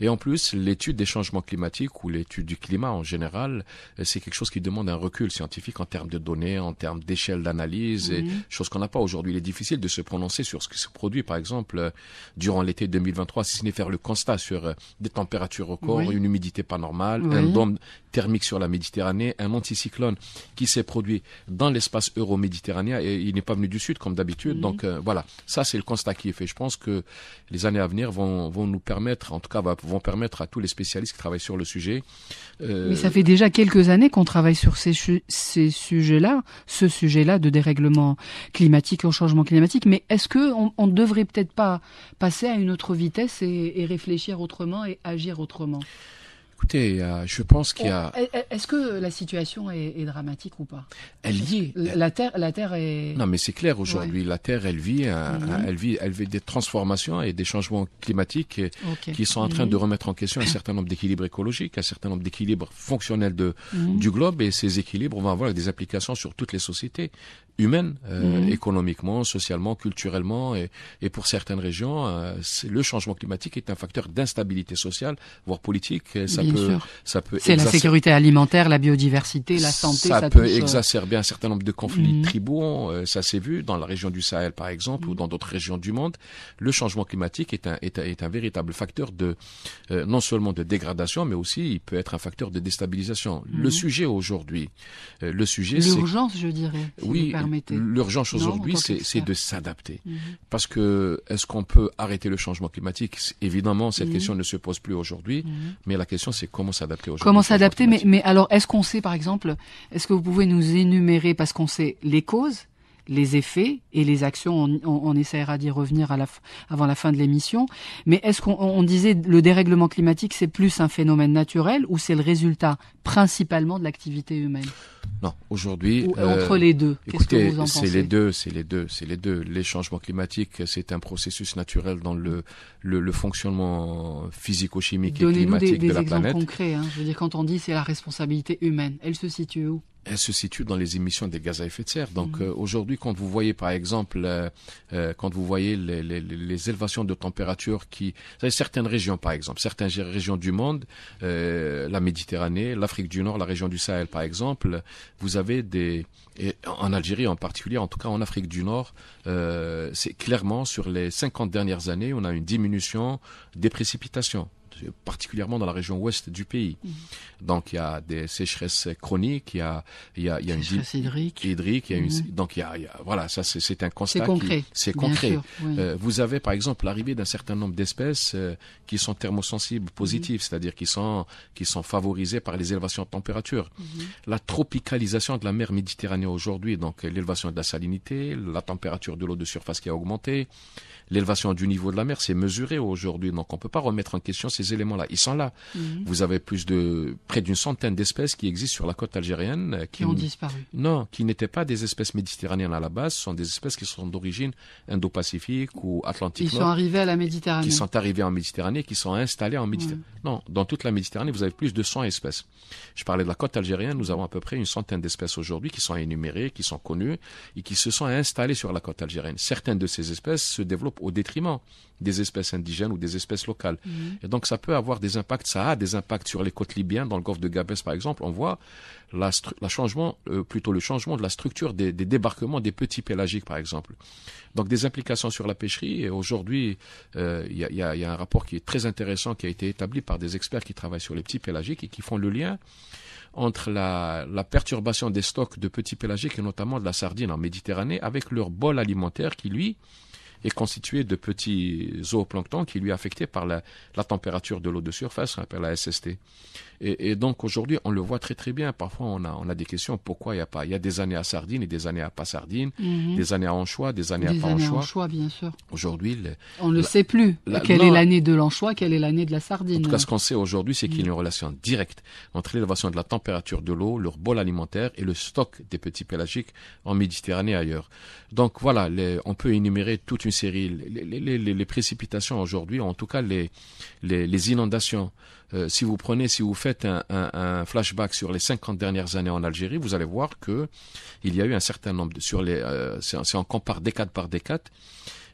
et en plus, l'étude des changements climatiques ou l'étude du climat en général, euh, c'est quelque chose qui demande un recul scientifique en termes de données, en termes d'échelle d'analyse, et mm. chose qu'on n'a pas aujourd'hui. Il est difficile de se prononcer sur ce qui se produit, par exemple, durant l'été 2023, si ce n'est faire le constat sur des températures records, une humidité pas normale, un dôme thermique sur la Méditerranée, un anticyclone qui s'est produit dans l'espace euro-méditerranéen et il n'est pas venu du sud comme d'habitude. Mhm. Donc euh, voilà, ça c'est le constat qui est fait. Je pense que les années à venir vont, nous permettre, en tout cas vont permettre à tous les spécialistes qui travaillent sur le sujet. Euh, Mais ça fait déjà quelques années qu'on travaille sur ces, sujets-là, ce sujet-là de dérèglement climatique, au changement climatique. Mais est-ce qu'on ne devrait peut-être pas passer à une autre vitesse et réfléchir autrement et agir autrement? Écoutez, je pense qu'il y a. Eh, eh, est-ce que la situation est, dramatique ou pas Elle est. La terre, la terre est. Non, mais c'est clair aujourd'hui. La terre, elle vit, hein, mhm. hein, elle vit, elle vit des transformations et des changements climatiques qui sont en train mhm. de remettre en question un certain nombre d'équilibres écologiques, un certain nombre d'équilibres fonctionnels de mhm. du globe. Et ces équilibres vont avoir des applications sur toutes les sociétés humaines, euh, économiquement, socialement, culturellement, et, et pour certaines régions, euh, le changement climatique est un facteur d'instabilité sociale, voire politique. Ça bien C'est la sécurité alimentaire, la biodiversité, la santé. Ça, peut euh, exacerber un certain nombre de conflits mhm. tribaux. Euh, ça s'est vu dans la région du Sahel, par exemple, ou mhm. dans d'autres régions du monde. Le changement climatique est un véritable facteur de euh, non seulement de dégradation, mais aussi il peut être un facteur de déstabilisation. Le mhm. sujet aujourd'hui, le sujet, c'est l'urgence, je dirais. Si oui, l'urgence aujourd'hui, c'est de s'adapter, parce que est-ce qu'on peut arrêter le changement climatique Évidemment, cette question ne se pose plus aujourd'hui, mais la question c'est comment s'adapter Comment s'adapter, mais alors est-ce qu'on sait par exemple, est-ce que vous pouvez nous énumérer, parce qu'on sait les causes, les effets et les actions. On, essaiera d'y revenir avant la fin de l'émission. Mais est-ce qu'on disait le dérèglement climatique, c'est plus un phénomène naturel ou c'est le résultat principalement de l'activité humaine Non, aujourd'hui. Euh, entre les deux. Écoutez, c'est les deux, c'est les deux, c'est les deux. Les changements climatiques, c'est un processus naturel dans le fonctionnement physico-chimique et climatique de la planète. Donnez-nous des exemples concrets. Hein. Je veux dire, quand on dit c'est la responsabilité humaine, elle se situe où elle se situe dans les émissions des gaz à effet de serre. Donc mhm. euh, aujourd'hui, quand vous voyez par exemple, euh, euh, quand vous voyez les, les, élevations de température qui, certaines régions par exemple, certaines régions du monde, la Méditerranée, l'Afrique du Nord, la région du Sahel par exemple, vous avez des, en Algérie en particulier, en tout cas en Afrique du Nord, c'est clairement sur les 50 dernières années, on a une diminution des précipitations particulièrement dans la région ouest du pays. Mhm. Donc il y a des sécheresses chroniques, il y a, il y une hydrique. hydrique mhm. Donc il y, a, voilà, ça c'est un constat. C'est concret. C'est concret. Euh, vous avez par exemple l'arrivée d'un certain nombre d'espèces euh, qui sont thermosensibles mhm. positives, c'est-à-dire qui sont, qui sont favorisées par les élevations de température. La tropicalisation de la mer Méditerranée aujourd'hui, donc l'élévation de la salinité, la température de l'eau de surface qui a augmenté, l'élévation du niveau de la mer, c'est mesuré aujourd'hui, donc on ne peut pas remettre en question ces éléments-là. Ils sont là. Mhm. Vous avez plus de près d'une centaine d'espèces qui existent sur la côte algérienne euh, qui, ont disparu. Non, qui n'étaient pas des espèces méditerranéennes à la base, sont des espèces qui sont d'origine indo-pacifique ou atlantique. ils sont arrivés à la Méditerranée. Qui sont arrivés en Méditerranée, qui sont installés en Méditerranée. Non, dans toute la Méditerranée, vous avez plus de 100 espèces. Je parlais de la côte algérienne, nous avons à peu près une centaine d'espèces aujourd'hui qui sont énumérées, qui sont connues et qui se sont installées sur la côte algérienne. Certaines de ces espèces se développent au détriment des espèces indigènes ou des espèces locales. Mhm. Et donc ça peut avoir des impacts, ça a des impacts sur les côtes libyennes, dans le golfe de Gabès par exemple, on voit la, changement, euh, plutôt le changement de la structure des, débarquements des petits pélagiques par exemple. Donc des implications sur la pêcherie, et aujourd'hui euh, il y, a, un rapport qui est très intéressant qui a été établi par des experts qui travaillent sur les petits pélagiques et qui font le lien entre la, la perturbation des stocks de petits pélagiques et notamment de la sardine en Méditerranée avec leur bol alimentaire qui lui est constitué de petits zooplanctons qui lui est par la, température de l'eau de surface, appelée la SST. Et, donc aujourd'hui, on le voit très très bien. Parfois, on a, on a des questions. Pourquoi il n'y a pas Il y a des années à sardines et des années à pas sardines, mhm. des années à anchois, des années à pas années anchois. anchois. bien sûr. Aujourd'hui, on ne sait plus quelle est l'année de l'anchois, quelle est l'année de la sardine. En tout cas, ce qu'on sait aujourd'hui, c'est qu'il y a une mm. relation directe entre l'élévation de la température de l'eau, leur bol alimentaire et le stock des petits pélagiques en Méditerranée et ailleurs. Donc voilà, on peut énumérer toute une série les, les précipitations aujourd'hui, en tout cas les, les inondations. Euh, si vous prenez, si vous faites un, flashback sur les 50 dernières années en Algérie, vous allez voir que il y a eu un certain nombre de, sur les, euh, compare décade par décade,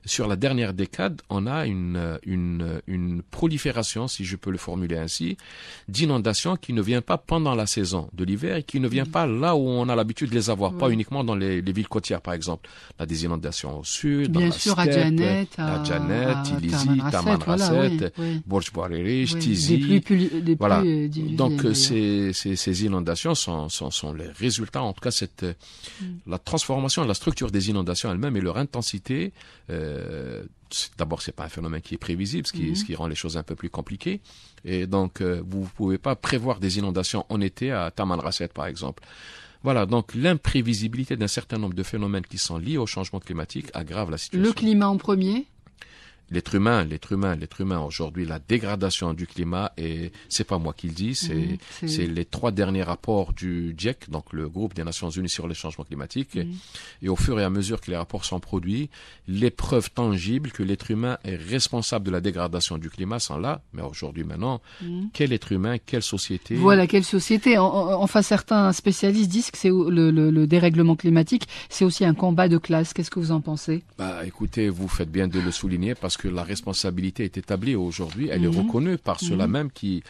sur la dernière décade, on a une, euh, une, euh, une prolifération, si je peux le formuler ainsi, d'inondations qui ne vient pas pendant la saison de l'hiver et qui ne vient mm. pas là où on a l'habitude de les avoir, pas uniquement dans les, villes côtières, par exemple. On a des inondations au sud, Bien dans sûr, la à Janet, à, à Janet, à Tamanrasset, Borj Tizi. Voilà. Donc ces, ces, inondations sont, sont, sont, les résultats, en tout cas cette, euh, mm. la transformation, la structure des inondations elles-mêmes et leur intensité. D'abord, euh, d'abord, c'est pas un phénomène qui est prévisible, mhm. ce qui, rend les choses un peu plus compliquées. Et donc, euh, vous ne pouvez pas prévoir des inondations en été à Tamanrasset, par exemple. Voilà, donc l'imprévisibilité d'un certain nombre de phénomènes qui sont liés au changement climatique aggrave la situation. Le climat en premier l'être humain, l'être humain, l'être humain. Aujourd'hui, la dégradation du climat et c'est pas moi qui le dis, c'est c'est les trois derniers rapports du GIEC, donc le groupe des Nations Unies sur les changements climatiques. Et, au fur et à mesure que les rapports sont produits, les preuves tangibles que l'être humain est responsable de la dégradation du climat sont là. Mais aujourd'hui, maintenant, quel être humain, quelle société Voilà, quelle société Enfin, certains spécialistes disent que c'est le, le, dérèglement climatique, c'est aussi un combat de classe. Qu'est-ce que vous en pensez Bah, écoutez, vous faites bien de le souligner parce que la responsabilité est établie aujourd'hui, elle est mhm. reconnue par ceux-là mhm. même qui,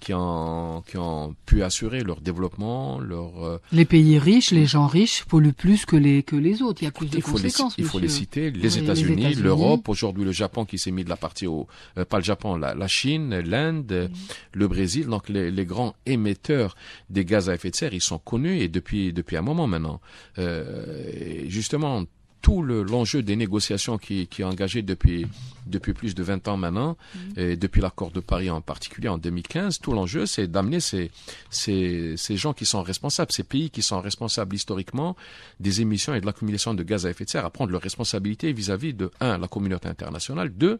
qui ont, qui ont pu assurer leur développement, leur euh, les pays riches, les gens riches polluent plus que les que les autres. Il y a plus de conséquences. il faut les citer les États-Unis, l'Europe, aujourd'hui le Japon qui s'est mis de la partie au euh, pas le Japon, la, Chine, l'Inde, le Brésil. Donc les, les, grands émetteurs des gaz à effet de serre, ils sont connus et depuis depuis un moment maintenant. Euh, justement, tout l'enjeu des négociations qui, qui est engagé depuis, depuis plus de 20 ans maintenant, mhm. et depuis l'accord de Paris en particulier en 2015, tout l'enjeu, c'est d'amener ces, ces, ces, gens qui sont responsables, ces pays qui sont responsables historiquement des émissions et de l'accumulation de gaz à effet de serre à prendre leurs responsabilités vis-à-vis de, un, la communauté internationale, deux,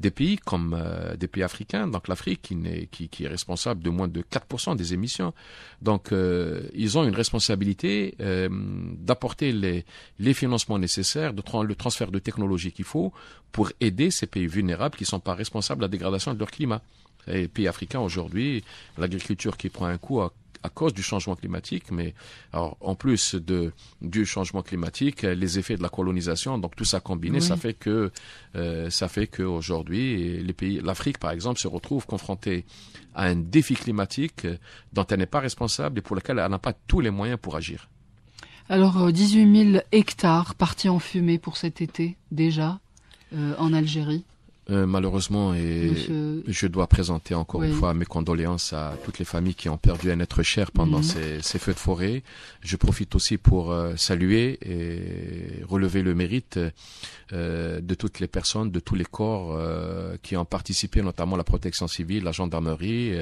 des pays comme euh, des pays africains, donc l'Afrique qui, qui, qui, est responsable de moins de 4% des émissions. Donc euh, ils ont une responsabilité euh, d'apporter les, les, financements nécessaires, de le transfert de technologie qu'il faut pour aider ces pays vulnérables qui ne sont pas responsables de la dégradation de leur climat. Et les pays africains aujourd'hui, l'agriculture qui prend un coup à à cause du changement climatique, mais alors, en plus de, du changement climatique, euh, les effets de la colonisation, donc tout ça combiné, ça fait que euh, ça fait que aujourd'hui les pays, l'Afrique par exemple, se retrouve confrontée à un défi climatique euh, dont elle n'est pas responsable et pour lequel elle n'a pas tous les moyens pour agir. Alors 18 000 hectares partis en fumée pour cet été déjà en Algérie. Euh, malheureusement, et je dois présenter encore une fois mes condoléances à toutes les familles qui ont perdu un être cher pendant mhm. ces, feux de forêt. Je profite aussi pour euh, saluer et relever le mérite euh, de toutes les personnes, de tous les corps qui ont participé, notamment la protection civile, la gendarmerie,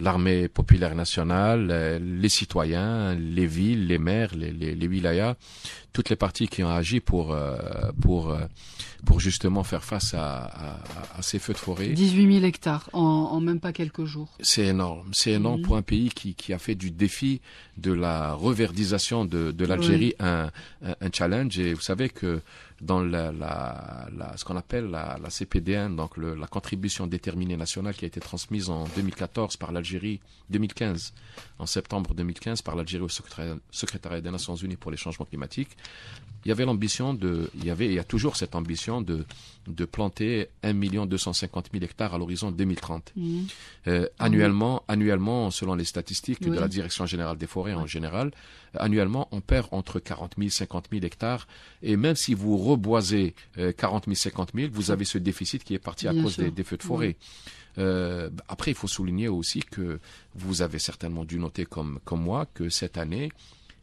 l'armée populaire nationale, les citoyens, les villes, les maires, les, wilayas, toutes les parties qui ont agi pour pour pour justement faire face à à, ces feux de forêt. 18 000 hectares en, même pas quelques jours. C'est énorme. C'est énorme pour un pays qui, qui, a fait du défi de la reverdisation de, de l'Algérie un, un, challenge. Et vous savez que dans la, la, ce qu'on appelle la, la, CPDN, donc le, la contribution déterminée nationale qui a été transmise en 2014 par l'Algérie, 2015, en septembre 2015 par l'Algérie au secrétariat des Nations Unies pour les changements climatiques, il y avait l'ambition de, il y avait, il y a toujours cette ambition de, de planter 1 million 250 hectares à l'horizon 2030. Mmh. Euh, annuellement, annuellement, selon les statistiques de la Direction générale des forêts en général, annuellement, on perd entre 40 000 50 000 hectares. Et même si vous reboisez 40 000 50 000, vous avez ce déficit qui est parti à cause des, feux de forêt. Euh, bah, après, il faut souligner aussi que vous avez certainement dû noter comme, comme moi que cette année,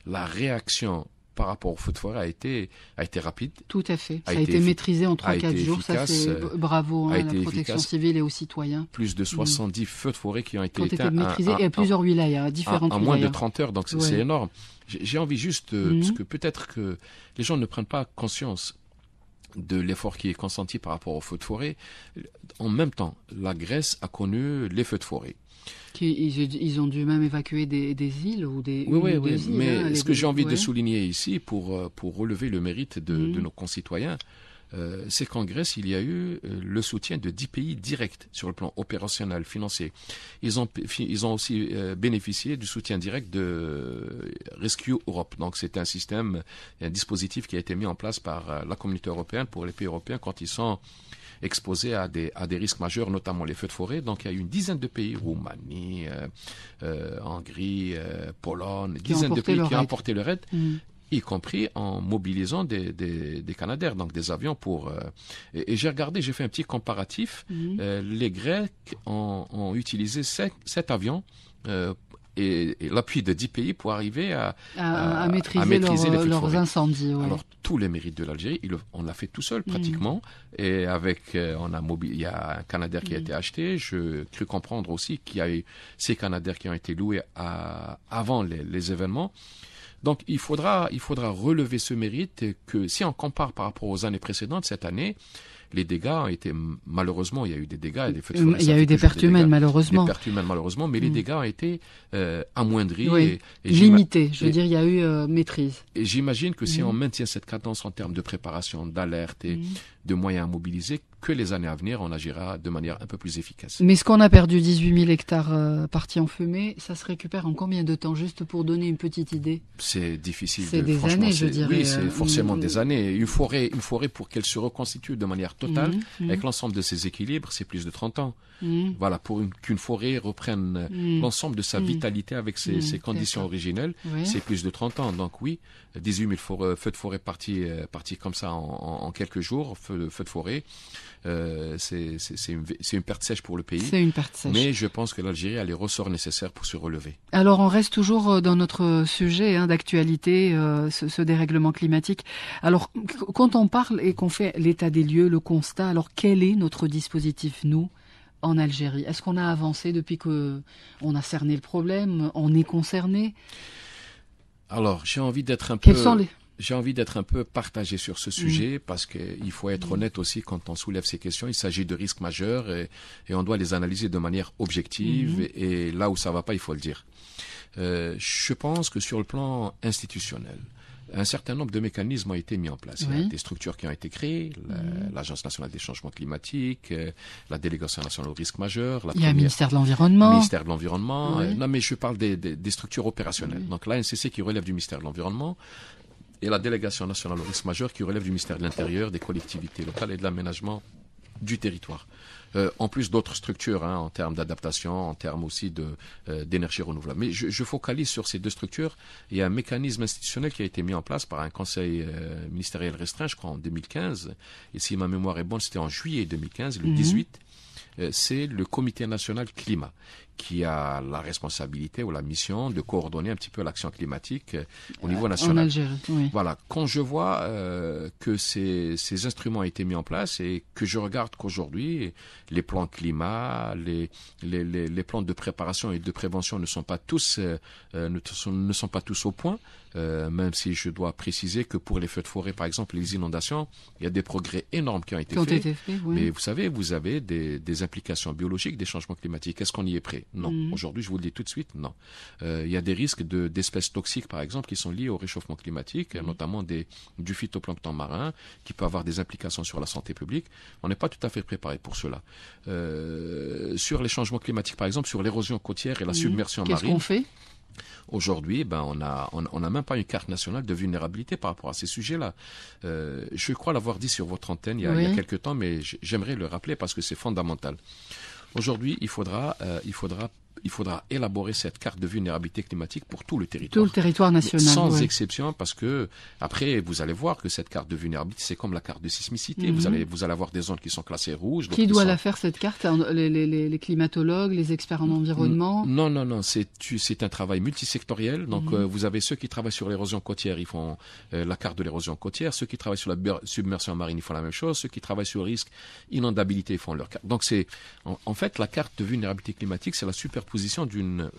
la réaction par rapport de forêt a été, a été rapide. Tout à fait. ça a été, maîtrisé en 3-4 jours. ça, c'est euh, bravo hein, à la protection civile et aux citoyens. Plus de 70 feux de forêt qui ont été éteints. maîtrisés et à plusieurs wilayas, hein, différentes En moins de 30 heures, donc c'est énorme. J'ai envie juste, euh, mhm. parce que peut-être que les gens ne prennent pas conscience de l'effort qui est consenti par rapport aux feux de forêt. En même temps, la Grèce a connu les feux de forêt ils, ont dû même évacuer des, îles ou des. Oui, mais hein, ce que j'ai envie de souligner ici pour, euh, pour relever le mérite de, mhm. nos concitoyens, euh, c'est qu'en Grèce, il y a eu euh, le soutien de dix pays directs sur le plan opérationnel, financier. Ils ont, ils ont aussi bénéficié du soutien direct de Rescue Europe. Donc, c'est un système, un dispositif qui a été mis en place par la communauté européenne pour les pays européens quand ils sont exposés à des, à des risques majeurs, notamment les feux de forêt. Donc il y a eu une dizaine de pays, Roumanie, euh, euh, Hongrie, euh, Pologne, une dizaine de pays qui ont apporté leur aide. y compris en mobilisant des, des, donc des avions pour... et, j'ai regardé, j'ai fait un petit comparatif. Mm. les Grecs ont, utilisé cet avion avions et, l'appui de 10 pays pour arriver à, à, maîtriser, les leurs incendies. Alors tous les mérites de l'Algérie, on l'a fait tout seul mm. pratiquement. Et avec, euh, on a il y a un Canadair qui a mm. été acheté. Je cru comprendre aussi qu'il y a eu ces Canadair qui ont été loués avant les, les événements. Donc il faudra, il faudra relever ce mérite que si on compare par rapport aux années précédentes, cette année, les dégâts ont été... malheureusement, il y a eu des dégâts, et des Il y a eu des pertes humaines malheureusement. Des malheureusement, mais les mm. dégâts ont été euh, amoindris et, limités. Je veux dire, il y a eu euh, maîtrise. Et j'imagine que si mm. on maintient cette cadence en termes de préparation, d'alerte et mm de moyens à mobiliser que les années à venir, on agira de manière un peu plus efficace. Mais ce qu'on a perdu, 18 000 hectares euh, partis en fumée, ça se récupère en combien de temps, juste pour donner une petite idée C'est difficile. C'est des années, je dirais. Oui, c'est euh, forcément des années. Une forêt, une forêt pour qu'elle se reconstitue de manière totale, mhm, avec mhm. l'ensemble de ses équilibres, c'est plus de 30 ans. Mm. Voilà, pour qu'une forêt reprenne euh, mm. l'ensemble de sa mm. vitalité avec ses, conditions originelles, c'est plus de 30 ans. Donc oui, 18 000 feux de forêt partis, euh, comme ça en, quelques jours, feux, de forêt. Euh, c'est une, perte sèche pour le pays. C'est une perte sèche. Mais je pense que l'Algérie a les ressorts nécessaires pour se relever. Alors on reste toujours dans notre sujet hein, d'actualité, ce, dérèglement climatique. Alors quand on parle et qu'on fait l'état des lieux, le constat, alors quel est notre dispositif, nous en Algérie Est-ce qu'on a avancé depuis que on a cerné le problème On est concerné Alors, j'ai envie d'être un peu. J'ai envie d'être un peu partagé sur ce mm. sujet parce qu'il faut être honnête aussi quand on soulève ces questions. Il s'agit de risques majeurs et, on doit les analyser de manière objective mm-hmm. et, là où ça va pas, il faut le dire. Euh, je pense que sur le plan institutionnel, un certain nombre de mécanismes ont été mis en place. Il y a des structures qui ont été créées, l'Agence nationale des changements climatiques, euh, la délégation nationale au risque majeur. Il y a le ministère de l'Environnement. ministère de l'Environnement. Euh, non, mais je parle des, structures opérationnelles. Donc Donc l'ANCC qui relève du ministère de l'Environnement et la délégation nationale au risque majeur qui relève du ministère de l'Intérieur, des collectivités locales et de l'aménagement du territoire. Euh, en plus d'autres structures hein, en termes d'adaptation, en termes aussi de euh, d'énergie renouvelable. Mais je, focalise sur ces deux structures. Il y a un mécanisme institutionnel qui a été mis en place par un conseil euh, ministériel restreint, je crois, en 2015. Et si ma mémoire est bonne, c'était en juillet 2015, le 18 mhm. c'est le Comité national climat qui a la responsabilité ou la mission de coordonner un petit peu l'action climatique euh, au niveau euh, national. Voilà, quand je vois euh, que ces, ces, instruments ont été mis en place et que je regarde qu'aujourd'hui, les plans climat, les, les, les, plans de préparation et de prévention ne sont pas tous, euh, ne, sont, pas tous au point, euh, même si je dois préciser que pour les feux de forêt, par exemple, les inondations, il y a des progrès énormes qui ont été faits. Mais vous savez, vous avez des, des implications biologiques des changements climatiques. Est-ce qu'on y est prêt non. Mm. Aujourd'hui, je vous le dis tout de suite, non. Euh, il y a des risques d'espèces toxiques, par exemple, qui sont liés au réchauffement climatique, mm. notamment des, du phytoplancton marin, qui peut avoir des implications sur la santé publique. On n'est pas tout à fait préparé pour cela. Euh, sur les changements climatiques, par exemple, sur l'érosion côtière et la mm. submersion marine. Qu'est-ce qu'on fait Aujourd'hui, ben, on n'a on, même pas une carte nationale de vulnérabilité par rapport à ces sujets-là. Euh, je crois l'avoir dit sur votre antenne il y il y a quelques temps, mais j'aimerais le rappeler parce que c'est fondamental. Aujourd'hui, il faudra, euh, il faudra il faudra élaborer cette carte de vulnérabilité climatique pour tout le territoire. Tout le territoire national. sans exception, parce que après, vous allez voir que cette carte de vulnérabilité, c'est comme la carte de sismicité. Mhm. Vous allez, vous allez avoir des zones qui sont classées rouges. Qui doit la faire cette carte hein, les, climatologues, les experts en environnement Non, non, non. C'est, un travail multisectoriel. Donc, mhm. euh, vous avez ceux qui travaillent sur l'érosion côtière, ils font euh, la carte de l'érosion côtière. Ceux qui travaillent sur la submersion marine, ils font la même chose. Ceux qui travaillent sur le risque inondabilité, ils font leur carte. Donc, c'est en, en fait la carte de vulnérabilité climatique, c'est la super position d'une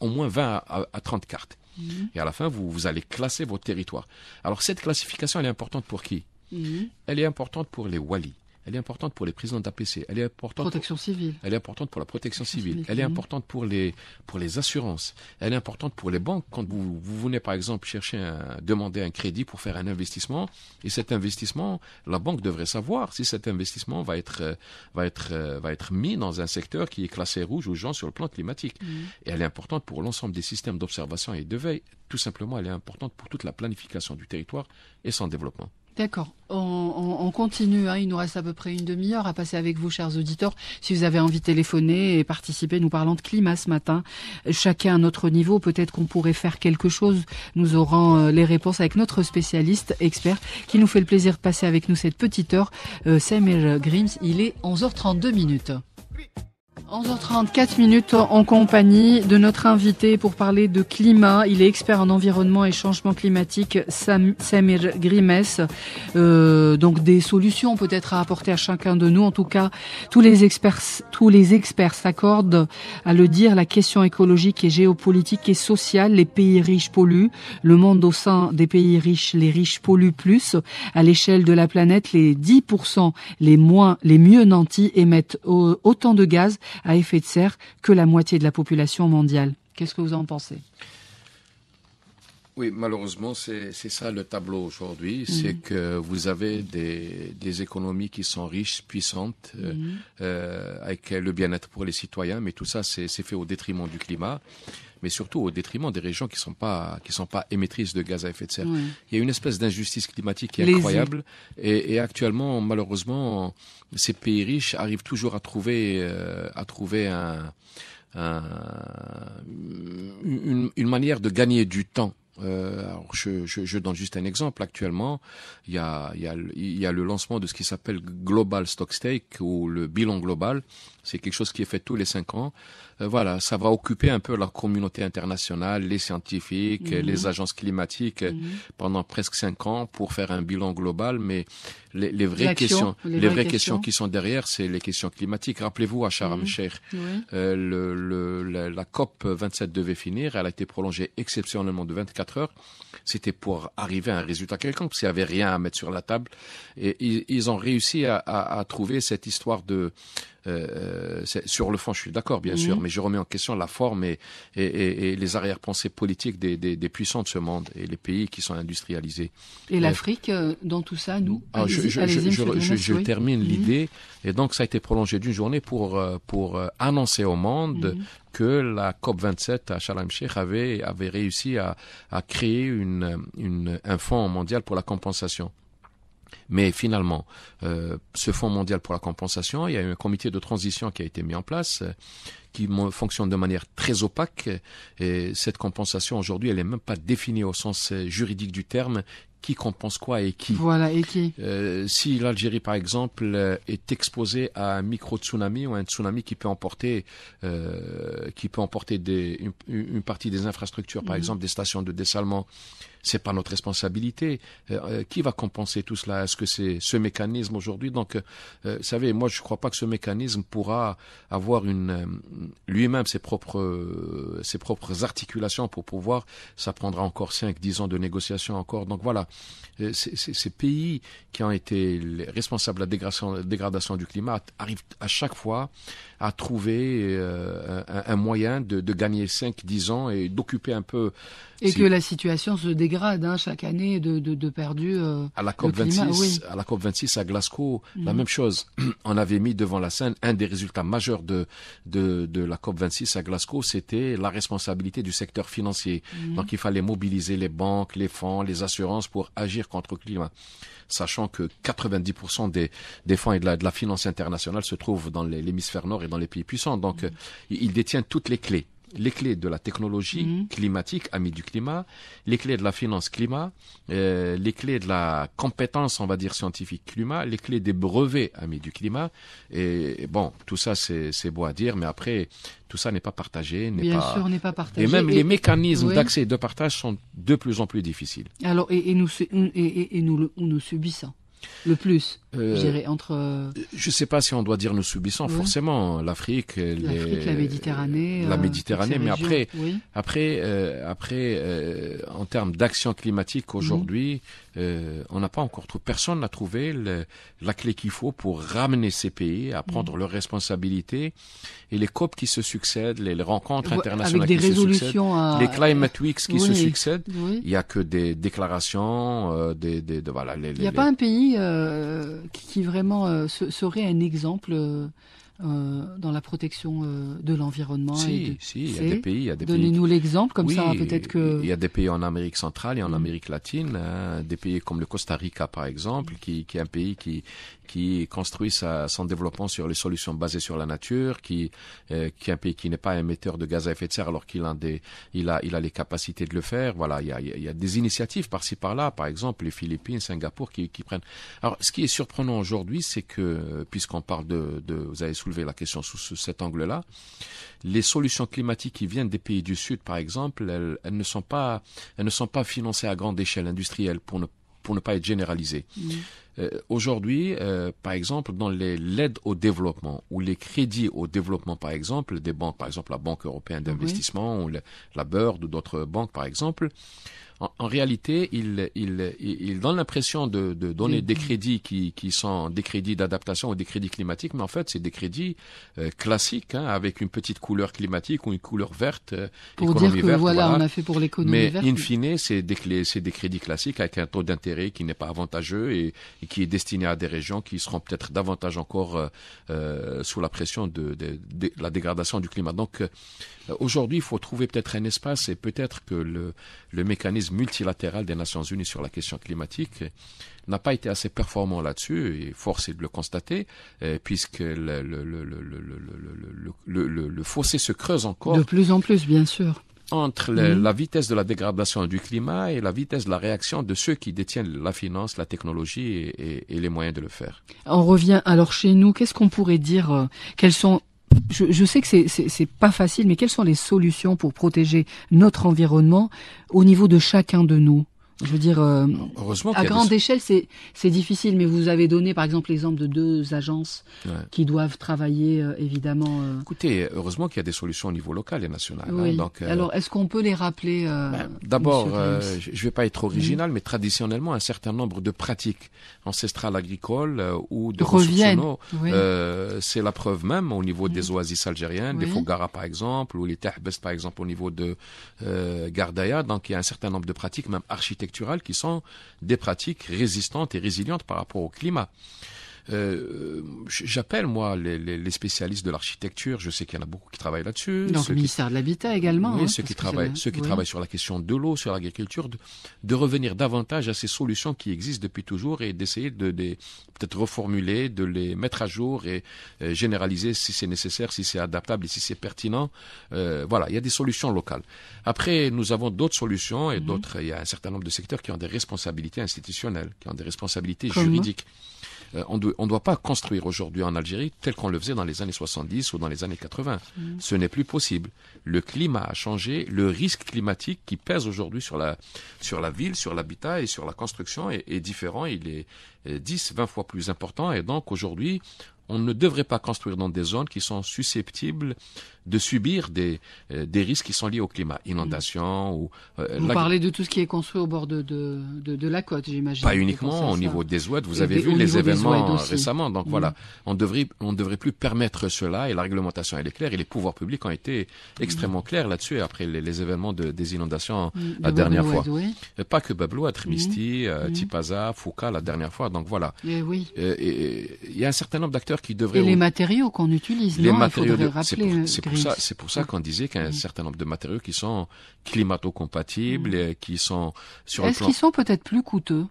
au moins 20 à, 30 cartes. Mhm. Et à la fin, vous, vous allez classer votre territoire. Alors cette classification, elle est importante pour qui mhm. Elle est importante pour les walis elle est importante pour les présidents d'APC. Elle est importante. Protection pour, civile. Elle est importante pour la protection, civile. Elle est importante pour les, pour les assurances. Elle est importante pour les banques. Quand vous, venez, par exemple, chercher demander un crédit pour faire un investissement, et cet investissement, la banque devrait savoir si cet investissement va être, va être, va être mis dans un secteur qui est classé rouge ou jaune sur le plan climatique. Et elle est importante pour l'ensemble des systèmes d'observation et de veille. Tout simplement, elle est importante pour toute la planification du territoire et son développement. D'accord. On, continue. Hein. Il nous reste à peu près une demi-heure à passer avec vous, chers auditeurs. Si vous avez envie de téléphoner et participer, nous parlons de climat ce matin. Chacun à notre niveau, peut-être qu'on pourrait faire quelque chose. Nous aurons euh, les réponses avec notre spécialiste expert qui nous fait le plaisir de passer avec nous cette petite heure. Euh, Samuel Grims, il est 11h32 minutes. 11h34 minutes en compagnie de notre invité pour parler de climat. Il est expert en environnement et changement climatique, Samir Grimes. Euh, donc des solutions peut-être à apporter à chacun de nous. En tout cas, tous les experts, tous les experts s'accordent à le dire. La question écologique et géopolitique et sociale. Les pays riches polluent. Le monde au sein des pays riches, les riches polluent plus. À l'échelle de la planète, les 10% les moins, les mieux nantis émettent autant de gaz à effet de serre que la moitié de la population mondiale. Qu'est-ce que vous en pensez oui, malheureusement, c'est ça le tableau aujourd'hui. Mhm. C'est que vous avez des, des, économies qui sont riches, puissantes, euh, mhm. euh avec le bien-être pour les citoyens, mais tout ça, c'est fait au détriment du climat, mais surtout au détriment des régions qui sont, pas, qui sont pas émettrices de gaz à effet de serre. Il y a une espèce d'injustice climatique qui est incroyable. Et, actuellement, malheureusement, ces pays riches arrivent toujours à trouver, euh, à trouver un... une, manière de gagner du temps euh, alors je, je, donne juste un exemple. Actuellement, il y a, il y a le lancement de ce qui s'appelle Global Stock Stake ou le bilan global. C'est quelque chose qui est fait tous les cinq ans. Euh, voilà, ça va occuper un peu la communauté internationale, les scientifiques, euh, les mhm. agences climatiques euh, mhm. pendant presque cinq ans pour faire un bilan global. Mais les, vraies questions, les, vraies questions. qui sont derrière, c'est les questions climatiques. Rappelez-vous à Sharm el la, COP 27 devait finir, elle a été prolongée exceptionnellement de 24 heures. C'était pour arriver à un résultat quelconque, s'il n'y avait rien à mettre sur la table. Et ils, ont réussi à trouver cette histoire de euh, euh, sur le fond, je suis d'accord, bien mhm. sûr, mais je remets en question la forme et, les arrière-pensées politiques des, puissants de ce monde et les pays qui sont industrialisés. Et euh, l'Afrique, dans tout ça, nous Je, termine l'idée, et donc ça a été prolongé d'une journée pour, pour annoncer au monde mhm. que la COP27 à Sharm el-Sheikh avait, réussi à, créer un fonds mondial pour la compensation mais finalement, euh, ce Fonds mondial pour la compensation, il y a eu un comité de transition qui a été mis en place, euh, qui fonctionne de manière très opaque. Euh, et cette compensation, aujourd'hui, elle n'est même pas définie au sens juridique du terme. Qui compense quoi et qui Voilà, et qui Si l'Algérie, par exemple, est exposée à un micro-tsunami ou un tsunami qui peut emporter, qui peut emporter des, une, partie des infrastructures, par mhm. exemple des stations de dessalement, c'est pas notre responsabilité. Euh, euh, qui va compenser tout cela Est-ce que c'est ce mécanisme aujourd'hui Donc, euh, vous savez, moi, je ne crois pas que ce mécanisme pourra avoir une lui-même ses propres ses propres articulations pour pouvoir. Ça prendra encore 5-10 ans de négociations encore. Donc voilà, ces pays qui ont été responsables de la dégradation, du climat arrivent à chaque fois à trouver un, moyen de, de gagner 5-10 ans et d'occuper un peu et que la situation se dégrade hein, chaque année de, de, de perdu. Euh, à la COP 26, à la 26 à Glasgow, la mhm. même chose. On avait mis devant la scène un des résultats majeurs de de, de la COP 26 à Glasgow, c'était la responsabilité du secteur financier. Mhm. Donc il fallait mobiliser les banques, les fonds, les assurances pour agir contre le climat, sachant que 90% des des fonds et de la, finance internationale se trouvent dans l'hémisphère nord et dans les pays puissants. Donc mhm. euh, il ils détiennent toutes les clés les clés de la technologie mhm. climatique, amis du climat, les clés de la finance climat, euh, les clés de la compétence, on va dire, scientifique climat, les clés des brevets, amis du climat. Et, bon, tout ça, c'est beau à dire, mais après, tout ça n'est pas partagé. sûr, n'est pas partagé. Et même les mécanismes d'accès et de partage sont de plus en plus difficiles. Alors, et, et nous, et, nous, nous subissons. Le plus, euh, je dirais, entre... Je ne sais pas si on doit dire nous subissons, forcément, l'Afrique... L'Afrique, la Méditerranée... Euh, la euh, Méditerranée, mais après, après, après en termes d'action climatique, aujourd'hui, on n'a pas encore trouvé, personne n'a trouvé la clé qu'il faut pour ramener ces pays à mm. prendre leurs responsabilités. Et les COP qui se succèdent, les, rencontres internationales Avec qui se succèdent, à... les Climate Weeks qui se succèdent, il n'y a que des déclarations, des, de, il n'y a pas un pays euh, qui vraiment euh, serait un exemple euh, dans la protection de l'environnement Si, si il y a des pays. Donnez-nous l'exemple, comme ça peut-être que. Il y a des pays en Amérique centrale et en mm. Amérique latine, hein, des pays comme le Costa Rica par exemple, mm. qui est un pays qui, qui construit sa, son développement sur les solutions basées sur la nature, qui, euh, qui est un pays qui n'est pas émetteur de gaz à effet de serre alors qu'il a, il a, il a les capacités de le faire. Voilà, il y a, il y a des initiatives par-ci par-là, par exemple les Philippines, Singapour qui, qui prennent. Alors, ce qui est surprenant aujourd'hui, c'est que, puisqu'on parle de, de, vous avez soulevé la question sous, cet angle-là, les solutions climatiques qui viennent des pays du Sud, par exemple, elles, elles ne sont pas, elles ne sont pas financées à grande échelle industrielle pour ne pour ne pas être généralisé. Mm. Euh, aujourd'hui, euh, par exemple, dans l'aide au développement ou les crédits au développement, par exemple, des banques, par exemple la Banque européenne d'investissement ou la BIRD ou d'autres banques, par exemple, en, réalité, il, il, il donne l'impression de, de, donner mm. des crédits qui, qui sont des crédits d'adaptation ou des crédits climatiques, mais en fait, c'est des crédits euh, classiques, hein, avec une petite couleur climatique ou une couleur verte. Euh, pour dire que voilà, on a fait pour l'économie verte. Mais in fine, c'est des, des, crédits classiques avec un taux d'intérêt qui n'est pas avantageux et, qui est destiné à des régions qui seront peut-être davantage encore euh, sous la pression de, de, de, la dégradation du climat. Donc, aujourd'hui, il faut trouver peut-être un espace et peut-être que le, le mécanisme multilatéral multilatérale des Nations Unies sur la question climatique n'a pas été assez performant là-dessus, et force est de le constater, puisque le, le, fossé se creuse encore. De plus en plus, bien sûr. Entre la vitesse de la dégradation du climat et la vitesse de la réaction de ceux qui détiennent la finance, la technologie et, et les moyens de le faire. On revient alors chez nous. Qu'est-ce qu'on pourrait dire Quels sont je, sais que c'est pas facile, mais quelles sont les solutions pour protéger notre environnement au niveau de chacun de nous je veux dire, euh, à grande échelle, c'est, c'est difficile, mais vous avez donné par exemple l'exemple de deux agences qui doivent travailler euh, évidemment. Euh. Écoutez, heureusement qu'il y a des solutions au niveau local et national. Hein, Alors, est-ce qu'on peut les rappeler ben, D'abord, je ne vais pas être original, mais traditionnellement, un certain nombre de pratiques ancestrales agricoles ou de reviennent. c'est la preuve même au niveau des oasis algériennes, des Fougara, par exemple, ou les Tahbes par exemple au niveau de Gardaya. Donc, il y a un certain nombre de pratiques, même architecturales qui sont des pratiques résistantes et résilientes par rapport au climat. Euh, j'appelle, moi, les, les, spécialistes de l'architecture. Je sais qu'il y en a beaucoup qui travaillent là-dessus. Dans le ministère de l'Habitat également. Oui, hein, ceux, qui travaillent, ceux qui travaillent sur la question de l'eau, sur l'agriculture, de, revenir davantage à ces solutions qui existent depuis toujours et d'essayer de, les peut-être reformuler, de les mettre à jour et euh, généraliser si c'est nécessaire, si c'est adaptable et si c'est pertinent. Euh, voilà, il y a des solutions locales. Après, nous avons d'autres solutions et mhm. d'autres. Il y a un certain nombre de secteurs qui ont des responsabilités institutionnelles, qui ont des responsabilités juridiques. Euh, on ne doit pas construire aujourd'hui en Algérie tel qu'on le faisait dans les années 70 ou dans les années 80. Mm. Ce n'est plus possible. Le climat a changé, le risque climatique qui pèse aujourd'hui sur la, sur la ville, sur l'habitat et sur la construction est, différent. Il est 10, euh, 20 fois plus important. Et donc aujourd'hui, on ne devrait pas construire dans des zones qui sont susceptibles de subir des, euh, des risques qui sont liés au climat, inondations ou. Euh, vous parlez de tout ce qui est construit au bord de, de, de, de la côte, j'imagine. Pas uniquement au niveau des ouettes, vous avez vu les événements récemment. Donc voilà, mm. on devrait on devrait plus permettre cela et la réglementation elle est claire et les pouvoirs publics ont été extrêmement mm. clairs là-dessus après les, événements de, des inondations mm. la dernière fois. Euh, pas que à Trimisti, à Tipaza, Foucault la dernière fois. Donc voilà. Eh euh, et oui. Il y a un certain nombre d'acteurs qui devraient. Et les matériaux qu'on utilise, les non, il rappeler c'est pour ça qu'on disait qu'un certain nombre de matériaux qui sont climato-compatibles, qui sont sur Est-ce qu'ils sont peut-être plus coûteux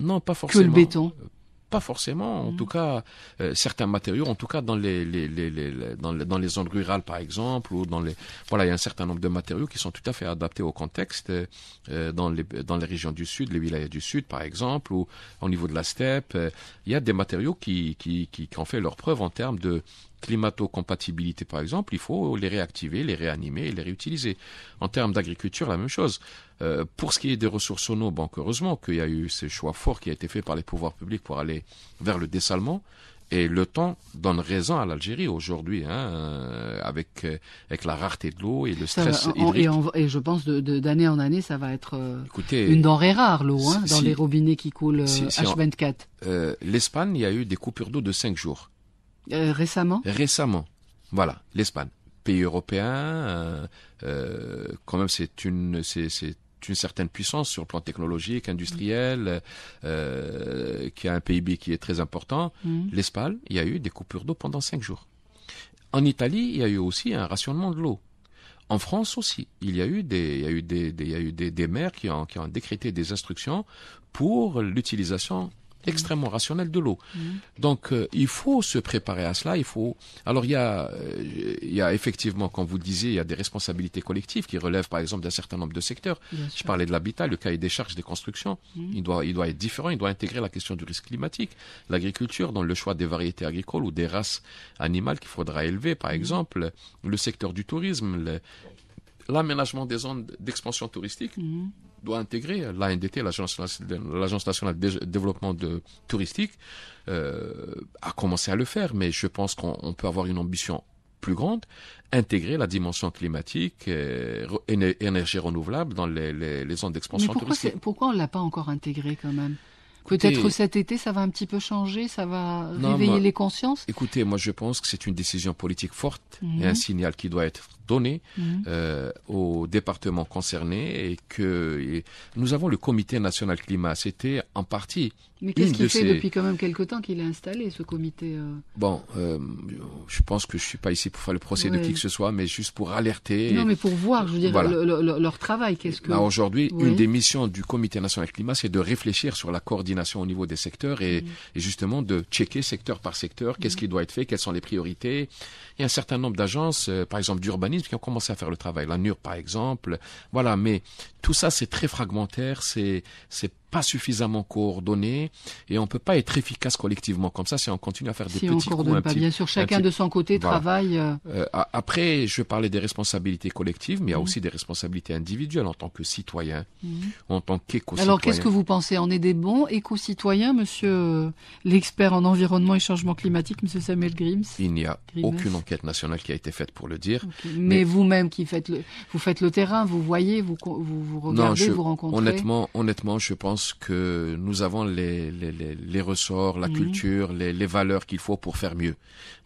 Non, pas forcément. Que le béton euh, pas forcément, en tout cas, euh, certains matériaux, en tout cas dans les, zones rurales par exemple, ou dans les voilà, il y a un certain nombre de matériaux qui sont tout à fait adaptés au contexte euh, dans les dans régions du sud, les wilayas du sud par exemple, ou au niveau de la steppe, il y a des matériaux qui qui, qui ont fait leur preuve en termes de climato-compatibilité, par exemple, il faut les réactiver, les réanimer et les réutiliser. En termes d'agriculture, la même chose. Euh, pour ce qui est des ressources en eau, bon, heureusement qu'il y a eu ces choix forts qui a été fait par les pouvoirs publics pour aller vers le dessalement. Et le temps donne raison à l'Algérie aujourd'hui, hein, euh, avec, euh, avec la rareté de l'eau et le stress hydrique. Et, je pense d'année en année, ça va être une denrée rare, l'eau, hein, dans les robinets qui coulent H24. L'Espagne, il y a eu des coupures d'eau de 5 jours. Euh, récemment Récemment. Voilà, l'Espagne. Pays européen, euh, euh, quand même, c'est une, c'est, une certaine puissance sur le plan technologique, industriel, qui a un PIB qui est très important. Mm. L'Espagne, il y a eu des coupures d'eau pendant cinq jours. En Italie, il y a eu aussi un rationnement de l'eau. En France aussi, il y a eu des, eu eu maires qui ont, qui ont décrété des instructions pour l'utilisation Mmh. extrêmement rationnel de l'eau. Mmh. Donc euh, il faut se préparer à cela, il faut alors il y a euh, il y a effectivement comme vous le disiez, il y a des responsabilités collectives qui relèvent par exemple d'un certain nombre de secteurs. Je parlais de l'habitat, le cahier des charges des constructions, mmh. il doit il doit être différent, il doit intégrer la question du risque climatique, l'agriculture dans le choix des variétés agricoles ou des races animales qu'il faudra élever par exemple, le secteur du tourisme, l'aménagement des zones d'expansion touristique doit intégrer l'ANDT, l'Agence nationale de développement de, touristique, euh, a commencé à le faire, mais je pense qu'on peut avoir une ambition plus grande, intégrer la dimension climatique et, énergie renouvelable dans les, zones d'expansion touristique. Pourquoi on ne l'a pas encore intégré quand même Peut-être cet été, ça va un petit peu changer, ça va réveiller les consciences. Écoutez, moi je pense que c'est une décision politique forte et mhm. un signal qui doit être donné mhm. euh, aux départements concernés et que nous avons le comité national climat. C'était en partie. Mais qu'est-ce qu'il fait depuis quand même quelques temps qu'il est installé ce comité euh Bon, euh, je pense que je suis pas ici pour faire le procès de qui que ce soit, mais juste pour alerter. Non, mais pour voir, je veux dire, leur travail. Qu'est-ce que aujourd'hui, une des missions du comité national climat, c'est de réfléchir sur la coordination au niveau des secteurs et, mm. justement de checker secteur par secteur, qu'est-ce mm. qui doit être fait, quelles sont les priorités. Il y a un certain nombre d'agences, par exemple d'urbanisme qui ont commencé à faire le travail. La NUR, par exemple. Voilà, mais tout ça, c'est très fragmentaire, c'est, c'est pas suffisamment coordonnée et on peut pas être efficace collectivement comme ça si on continue à faire des si petits ne coordonne pas, bien sûr, chacun de son côté travaille. Euh. Euh, après, je parlais des responsabilités collectives, mais il y a mhm. aussi des responsabilités individuelles en tant que citoyen, mhm. en tant qu'éco-citoyen. Alors, qu'est-ce que vous pensez On est des bons éco-citoyens, monsieur euh, l'expert en environnement et changement climatique, monsieur Samuel Grims Il n'y a aucune enquête nationale qui a été faite pour le dire. Mais, vous-même qui faites le, vous faites le terrain, vous voyez, vous vous, regardez, vous rencontrez. Honnêtement, honnêtement, je pense que nous avons les, les, ressorts, la mhm. culture, les, valeurs qu'il faut pour faire mieux.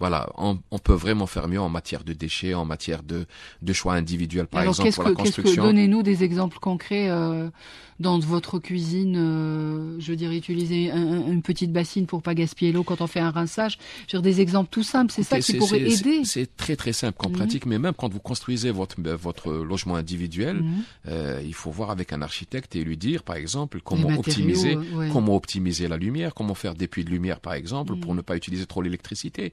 Voilà, on, peut vraiment faire mieux en matière de déchets, en matière de, de choix individuels, par exemple, pour la construction. donnez-nous des exemples concrets euh, dans votre cuisine. Euh, je veux dire, utiliser une petite bassine pour pas gaspiller l'eau quand on fait un rinçage. Je veux dire, des exemples tout simples, c'est ça qui pourrait aider. C'est très très simple en mhm. pratique, mais même quand vous construisez votre, votre logement individuel, mhm. euh, il faut voir avec un architecte et lui dire, par exemple, comment comment optimiser, la lumière, comment faire des puits de lumière par exemple pour mm. ne pas utiliser trop l'électricité.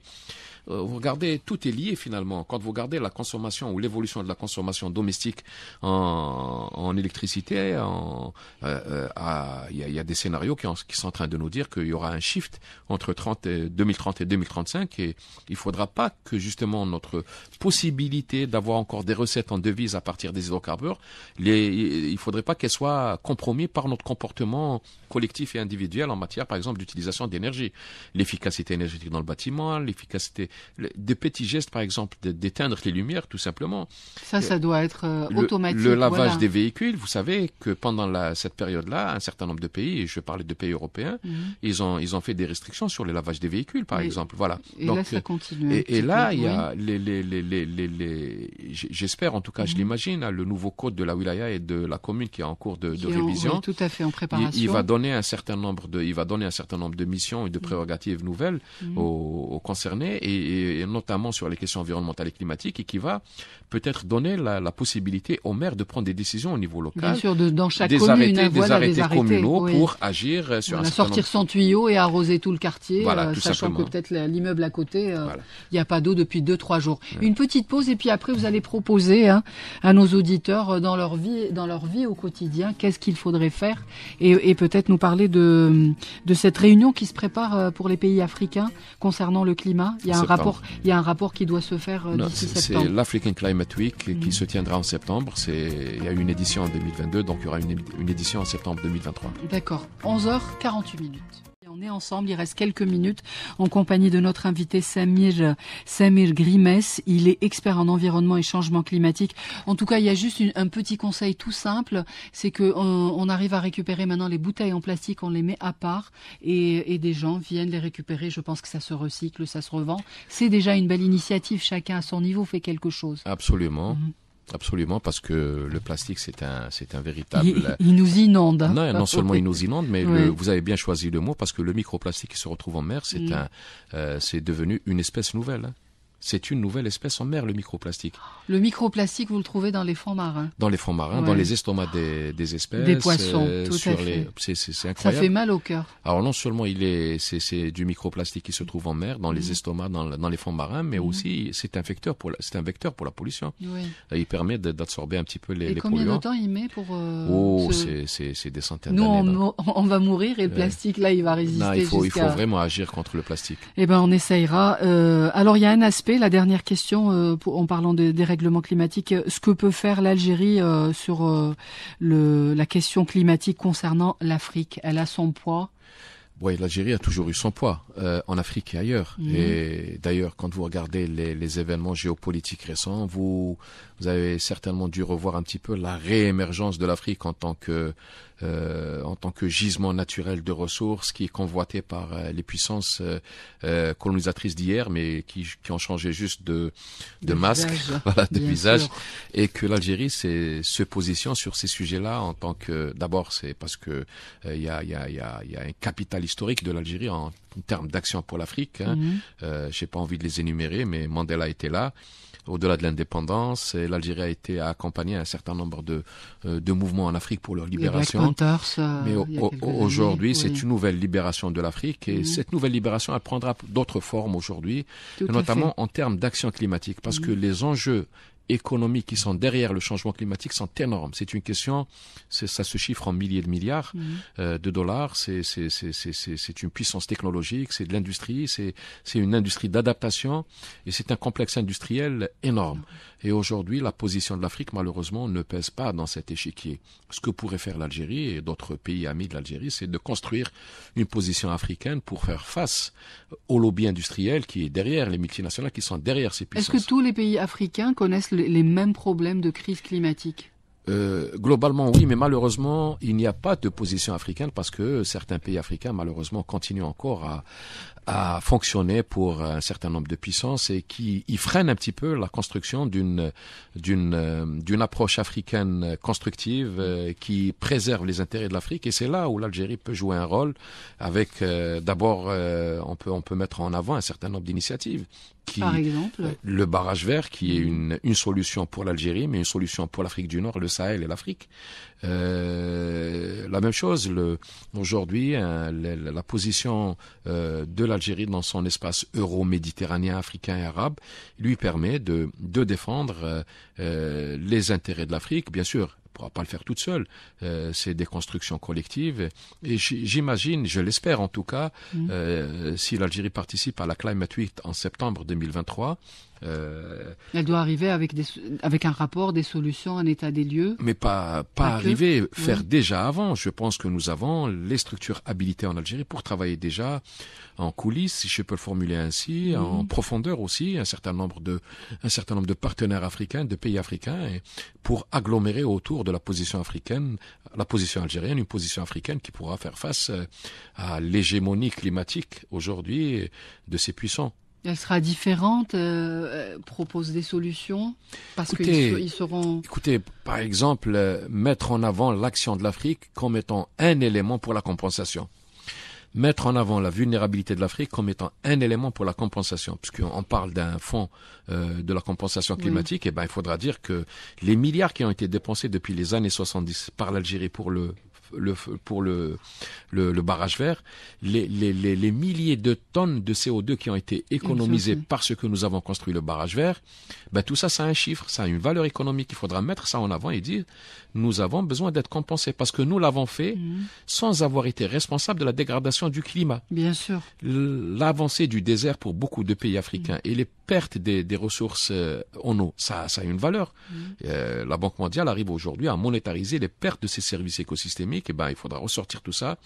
Euh, vous regardez, tout est lié finalement. Quand vous regardez la consommation ou l'évolution de la consommation domestique en, électricité, en, euh, euh, il y, a, des scénarios qui, sont en train de nous dire qu'il y aura un shift entre 2030 et 2035 et il ne faudra pas que justement notre possibilité d'avoir encore des recettes en devise à partir des hydrocarbures, les, il faudrait pas qu'elles soient compromises par notre comportement collectif et individuel en matière, par exemple, d'utilisation d'énergie. L'efficacité énergétique dans le bâtiment, l'efficacité, des petits gestes, par exemple, d'éteindre les lumières, tout simplement. Ça, ça doit être euh, automatique. Le, lavage des véhicules, vous savez que pendant cette période-là, un certain nombre de pays, et je parlais de pays européens, mhm. ils, ont, ils ont fait des restrictions sur le lavage des véhicules, par exemple. Voilà. Et Donc, là, ça euh, continue. Et, là, il y a les, les, j'espère, en tout cas, je mhm. l'imagine, hein, le nouveau code de la wilaya et de la commune qui est en cours de, révision. tout à fait, en préparation. Il, va donner un certain nombre de, il va donner un certain nombre de missions et de mm. prérogatives nouvelles mm. aux, concernés et, notamment sur les questions environnementales et climatiques et qui va peut-être donner la, possibilité aux maires de prendre des décisions au niveau local. Bien sûr, dans chaque des commune, arrêtés, hein, des arrêtés, communaux pour agir sur un sortir son tuyau et arroser tout le quartier, euh, sachant que peut-être l'immeuble à côté, euh, il n'y a pas d'eau depuis deux trois jours. Une petite pause et puis après vous allez proposer hein, à nos auditeurs euh, dans leur vie, dans leur vie au quotidien, qu'est-ce qu'il faudrait faire et peut-être nous parler de, cette réunion qui se prépare euh, pour les pays africains concernant le climat. Il y a, un rapport, il y a un rapport qui doit se faire euh, d'ici septembre. C'est l'African Climate Week qui mhm. se tiendra en septembre. Il y a eu une édition en 2022, donc il y aura une, une édition en septembre 2023. D'accord. 11h48 minutes. On est ensemble, il reste quelques minutes en compagnie de notre invité Samir, Grimes. Il est expert en environnement et changement climatique. En tout cas, il y a juste un petit conseil tout simple, c'est que on, arrive à récupérer maintenant les bouteilles en plastique, on les met à part et, des gens viennent les récupérer. Je pense que ça se recycle, ça se revend. C'est déjà une belle initiative, chacun à son niveau fait quelque chose. Absolument. Mhm. Absolument, parce que le plastique, c'est un, c'est un véritable. Il, nous inonde. non, seulement il nous inonde, mais vous avez bien choisi le mot parce que le microplastique qui se retrouve en mer, c'est mm. un, euh, c'est devenu une espèce nouvelle. Hein c'est une nouvelle espèce en mer, le microplastique. Le microplastique, vous le trouvez dans les fonds marins Dans les fonds marins, dans les estomacs des, espèces. Des poissons, euh, tout à fait. C'est Ça fait mal au cœur. Alors non seulement il est, c'est du microplastique qui se trouve en mer, dans les mhm. estomacs, dans, les fonds marins, mais mhm. aussi c'est un vecteur pour, c'est un vecteur pour la pollution. Il permet d'absorber un petit peu les, et combien de temps il met pour euh, Oh, c'est des centaines d'années. Nous, ben. on, va mourir et le plastique là, il va résister. il faut, vraiment agir contre le plastique. Eh ben, on essayera. Euh, alors il y a un aspect la dernière question euh, en parlant des règlements climatiques, euh, ce que peut faire l'Algérie euh, sur la question climatique concernant l'Afrique, elle a son poids. Oui, l'Algérie a toujours eu son poids en Afrique et ailleurs. Mhm. Et d'ailleurs, quand vous regardez les, événements géopolitiques récents, vous vous avez certainement dû revoir un petit peu la réémergence de l'Afrique en tant que euh, en tant que gisement naturel de ressources qui est convoité par euh, les puissances euh, euh, colonisatrices d'hier, mais qui, qui ont changé juste de, de, masque, voilà, de visage, et que l'Algérie se positionne sur ces sujets-là en tant que d'abord c'est parce que euh, il y a, y, a, y, a, y, a, un capital historique de l'Algérie en, termes d'action pour l'Afrique. Hein. n'ai mhm. J'ai pas envie de les énumérer, mais Mandela était là au-delà de l'indépendance. Et l'Algérie a été accompagnée à un certain nombre de, euh, mouvements en Afrique pour leur libération. Mais aujourd'hui, c'est une nouvelle libération de l'Afrique et mhm. cette nouvelle libération, prendra d'autres formes aujourd'hui, notamment en termes d'action climatique, parce mhm. que les enjeux économiques qui sont derrière le changement climatique sont énormes. C'est une question, ça se chiffre en milliers de milliards mhm. euh, de dollars. C'est c'est une puissance technologique, c'est de l'industrie, c'est une industrie d'adaptation et c'est un complexe industriel énorme. Et aujourd'hui, la position de l'Afrique, malheureusement, ne pèse pas dans cet échiquier. Ce que pourrait faire l'Algérie et d'autres pays amis de l'Algérie, c'est de construire une position africaine pour faire face au lobby industriel qui est derrière, les multinationales qui sont derrière ces puissances. Est-ce que tous les pays africains connaissent les mêmes problèmes de crise climatique euh, globalement, oui, mais malheureusement, il n'y a pas de position africaine parce que certains pays africains, malheureusement, continuent encore à, fonctionner pour un certain nombre de puissances et qui y freinent un petit peu la construction d'une d'une euh, d'une approche africaine constructive euh, qui préserve les intérêts de l'Afrique. Et c'est là où l'Algérie peut jouer un rôle avec, d'abord, on peut on peut mettre en avant un certain nombre d'initiatives par exemple Le barrage vert, qui est une, solution pour l'Algérie, mais une solution pour l'Afrique du Nord, le Sahel et l'Afrique. Euh, la même chose, aujourd'hui, hein, la, position euh, de l'Algérie dans son espace euro-méditerranéen, africain et arabe, lui permet de, défendre euh, les intérêts de l'Afrique, bien sûr ne pourra pas le faire toute seule. Euh, c'est des constructions collectives. Et j'imagine, je l'espère en tout cas, mm. euh, si l'Algérie participe à la Climate Week en septembre 2023, euh, Elle doit arriver avec, avec un rapport, des solutions, un état des lieux. Mais pas, arriver, faire déjà avant. Je pense que nous avons les structures habilitées en Algérie pour travailler déjà en coulisses, si je peux le formuler ainsi, en profondeur aussi, un certain nombre de, un certain nombre de partenaires africains, de pays africains, pour agglomérer autour de la position africaine, la position algérienne, une position africaine qui pourra faire face euh, à l'hégémonie climatique aujourd'hui de ces puissants. Elle sera différente, euh, euh, propose des solutions, parce qu'ils seront... Écoutez, par exemple, euh, mettre en avant l'action de l'Afrique comme étant un élément pour la compensation. Mettre en avant la vulnérabilité de l'Afrique comme étant un élément pour la compensation, puisqu'on parle d'un fonds de la compensation climatique, et ben il faudra dire que les milliards qui ont été dépensés depuis les années 70 par l'Algérie pour le le, pour le, le, barrage vert, les, milliers de tonnes de CO2 qui ont été économisées parce que nous avons construit le barrage vert, ben tout ça, ça a un chiffre, ça a une valeur économique. Il faudra mettre ça en avant et dire, nous avons besoin d'être compensés parce que nous l'avons fait mm. sans avoir été responsables de la dégradation du climat. Bien sûr. L'avancée du désert pour beaucoup de pays africains mm. et les pertes des, ressources euh, en eau, ça, a une valeur. Mm. Euh, la Banque mondiale arrive aujourd'hui à monétariser les pertes de ces services écosystémiques. Et eh ben, il faudra ressortir tout ça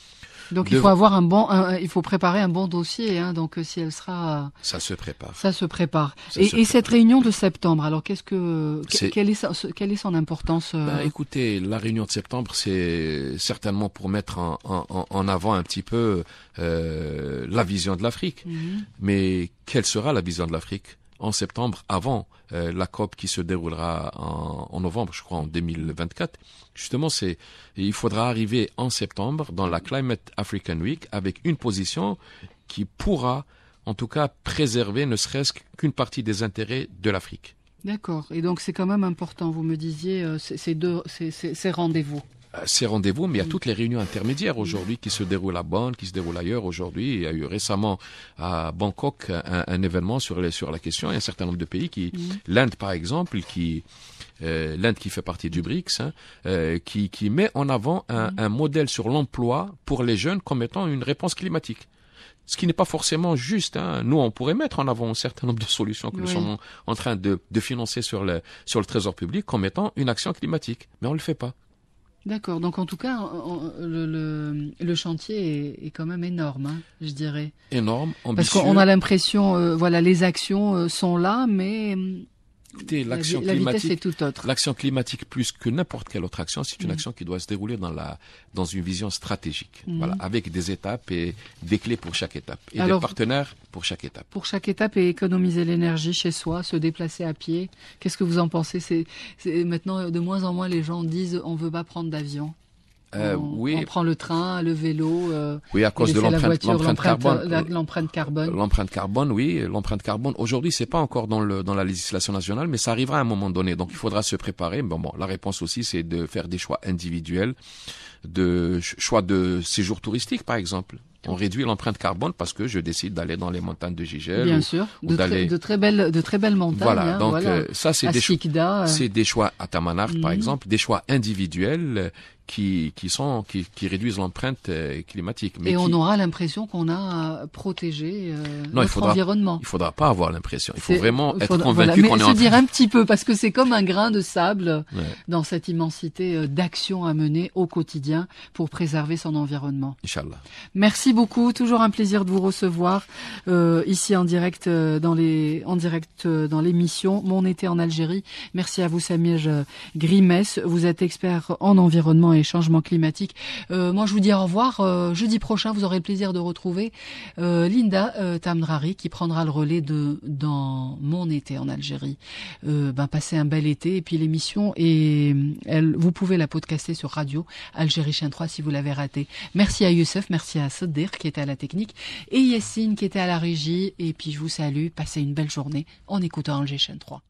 donc il faut avoir un bon, il faut préparer un bon dossier. Hein. donc euh, si elle sera, euh, ça se prépare. Ça se prépare. et, cette réunion de septembre, alors qu'est-ce que, Quelle, est, est son importance euh bah, Écoutez, la réunion de septembre, c'est certainement pour mettre en, avant un petit peu la vision de l'Afrique. Mhm. Mais quelle sera la vision de l'Afrique en septembre avant euh, la COP qui se déroulera en, novembre, je crois, en 2024. Justement, c'est il faudra arriver en septembre dans la Climate African Week avec une position qui pourra, en tout cas, préserver ne serait-ce qu'une partie des intérêts de l'Afrique. D'accord. Et donc c'est quand même important, vous me disiez, euh, ces, deux, ces rendez-vous. Euh, ces rendez-vous, mais il y a mm. toutes les réunions intermédiaires aujourd'hui qui se déroulent à Bonn, qui se déroulent ailleurs aujourd'hui. Il y a eu récemment à Bangkok un, événement sur, sur la question. Il y a un certain nombre de pays qui, mm. l'Inde par exemple, qui euh, l'Inde qui fait partie du BRICS, hein, euh, qui, met en avant mm. un, modèle sur l'emploi pour les jeunes comme étant une réponse climatique ce qui n'est pas forcément juste. Hein. Nous, on pourrait mettre en avant un certain nombre de solutions que nous sommes en train de, financer sur le, sur le Trésor public comme étant une action climatique, mais on ne le fait pas. D'accord. Donc en tout cas, le, chantier est, quand même énorme, hein, je dirais. Énorme, ambitieux. Parce qu'on a l'impression, euh, voilà, les actions euh, sont là, mais hum, Écoutez, l'action tout climatique, l'action climatique plus que n'importe quelle autre action, c'est une mm. action qui doit se dérouler dans la dans une vision stratégique, mm. avec des étapes et des clés pour chaque étape et des partenaires pour chaque étape. Pour chaque étape et économiser l'énergie chez soi, se déplacer à pied. Qu'est-ce que vous en pensez C'est maintenant de moins en moins les gens disent on veut pas prendre d'avion. Euh, on, oui. on, prend le train, le vélo. Euh, oui, à cause de l'empreinte carbone. Euh, l'empreinte carbone. L'empreinte carbone, oui, l'empreinte carbone. Aujourd'hui, c'est pas encore dans, le, dans la législation nationale, mais ça arrivera à un moment donné. Donc, il faudra se préparer. bon, la réponse aussi, c'est de faire des choix individuels, de choix de séjour touristique, par exemple on réduit l'empreinte carbone parce que je décide d'aller dans les montagnes de Gigel. Bien ou, sûr, de, très, belles, de très belles montagnes. Voilà, hein, donc euh, ça c'est des, euh. des choix à Tamanart par mhm. exemple, des choix individuels euh, qui, qui, sont, qui, qui réduisent l'empreinte climatique. Mais et on aura l'impression qu'on a protégé l'environnement. non, il faudra, Il faudra pas avoir l'impression. Il faut vraiment être convaincu qu'on est se dire un petit peu parce que c'est comme un grain de sable dans cette immensité d'actions à mener au quotidien pour préserver son environnement. Inch'Allah. Merci beaucoup. Toujours un plaisir de vous recevoir euh, ici en direct euh, dans les en direct euh, dans l'émission Mon été en Algérie. Merci à vous Samir Grimes. Vous êtes expert en environnement et changement climatique. moi, je vous dis au revoir. jeudi prochain, vous aurez le plaisir de retrouver Linda Tamdrari qui prendra le relais de dans Mon été en Algérie. ben, passez un bel été et puis l'émission et elle, vous pouvez la podcaster sur Radio Algérie Chaîne 3 si vous l'avez raté. Merci à Youssef, merci à Sodé qui était à la technique et Yacine qui était à la régie. Et puis je vous salue, passez une belle journée en écoutant G 3.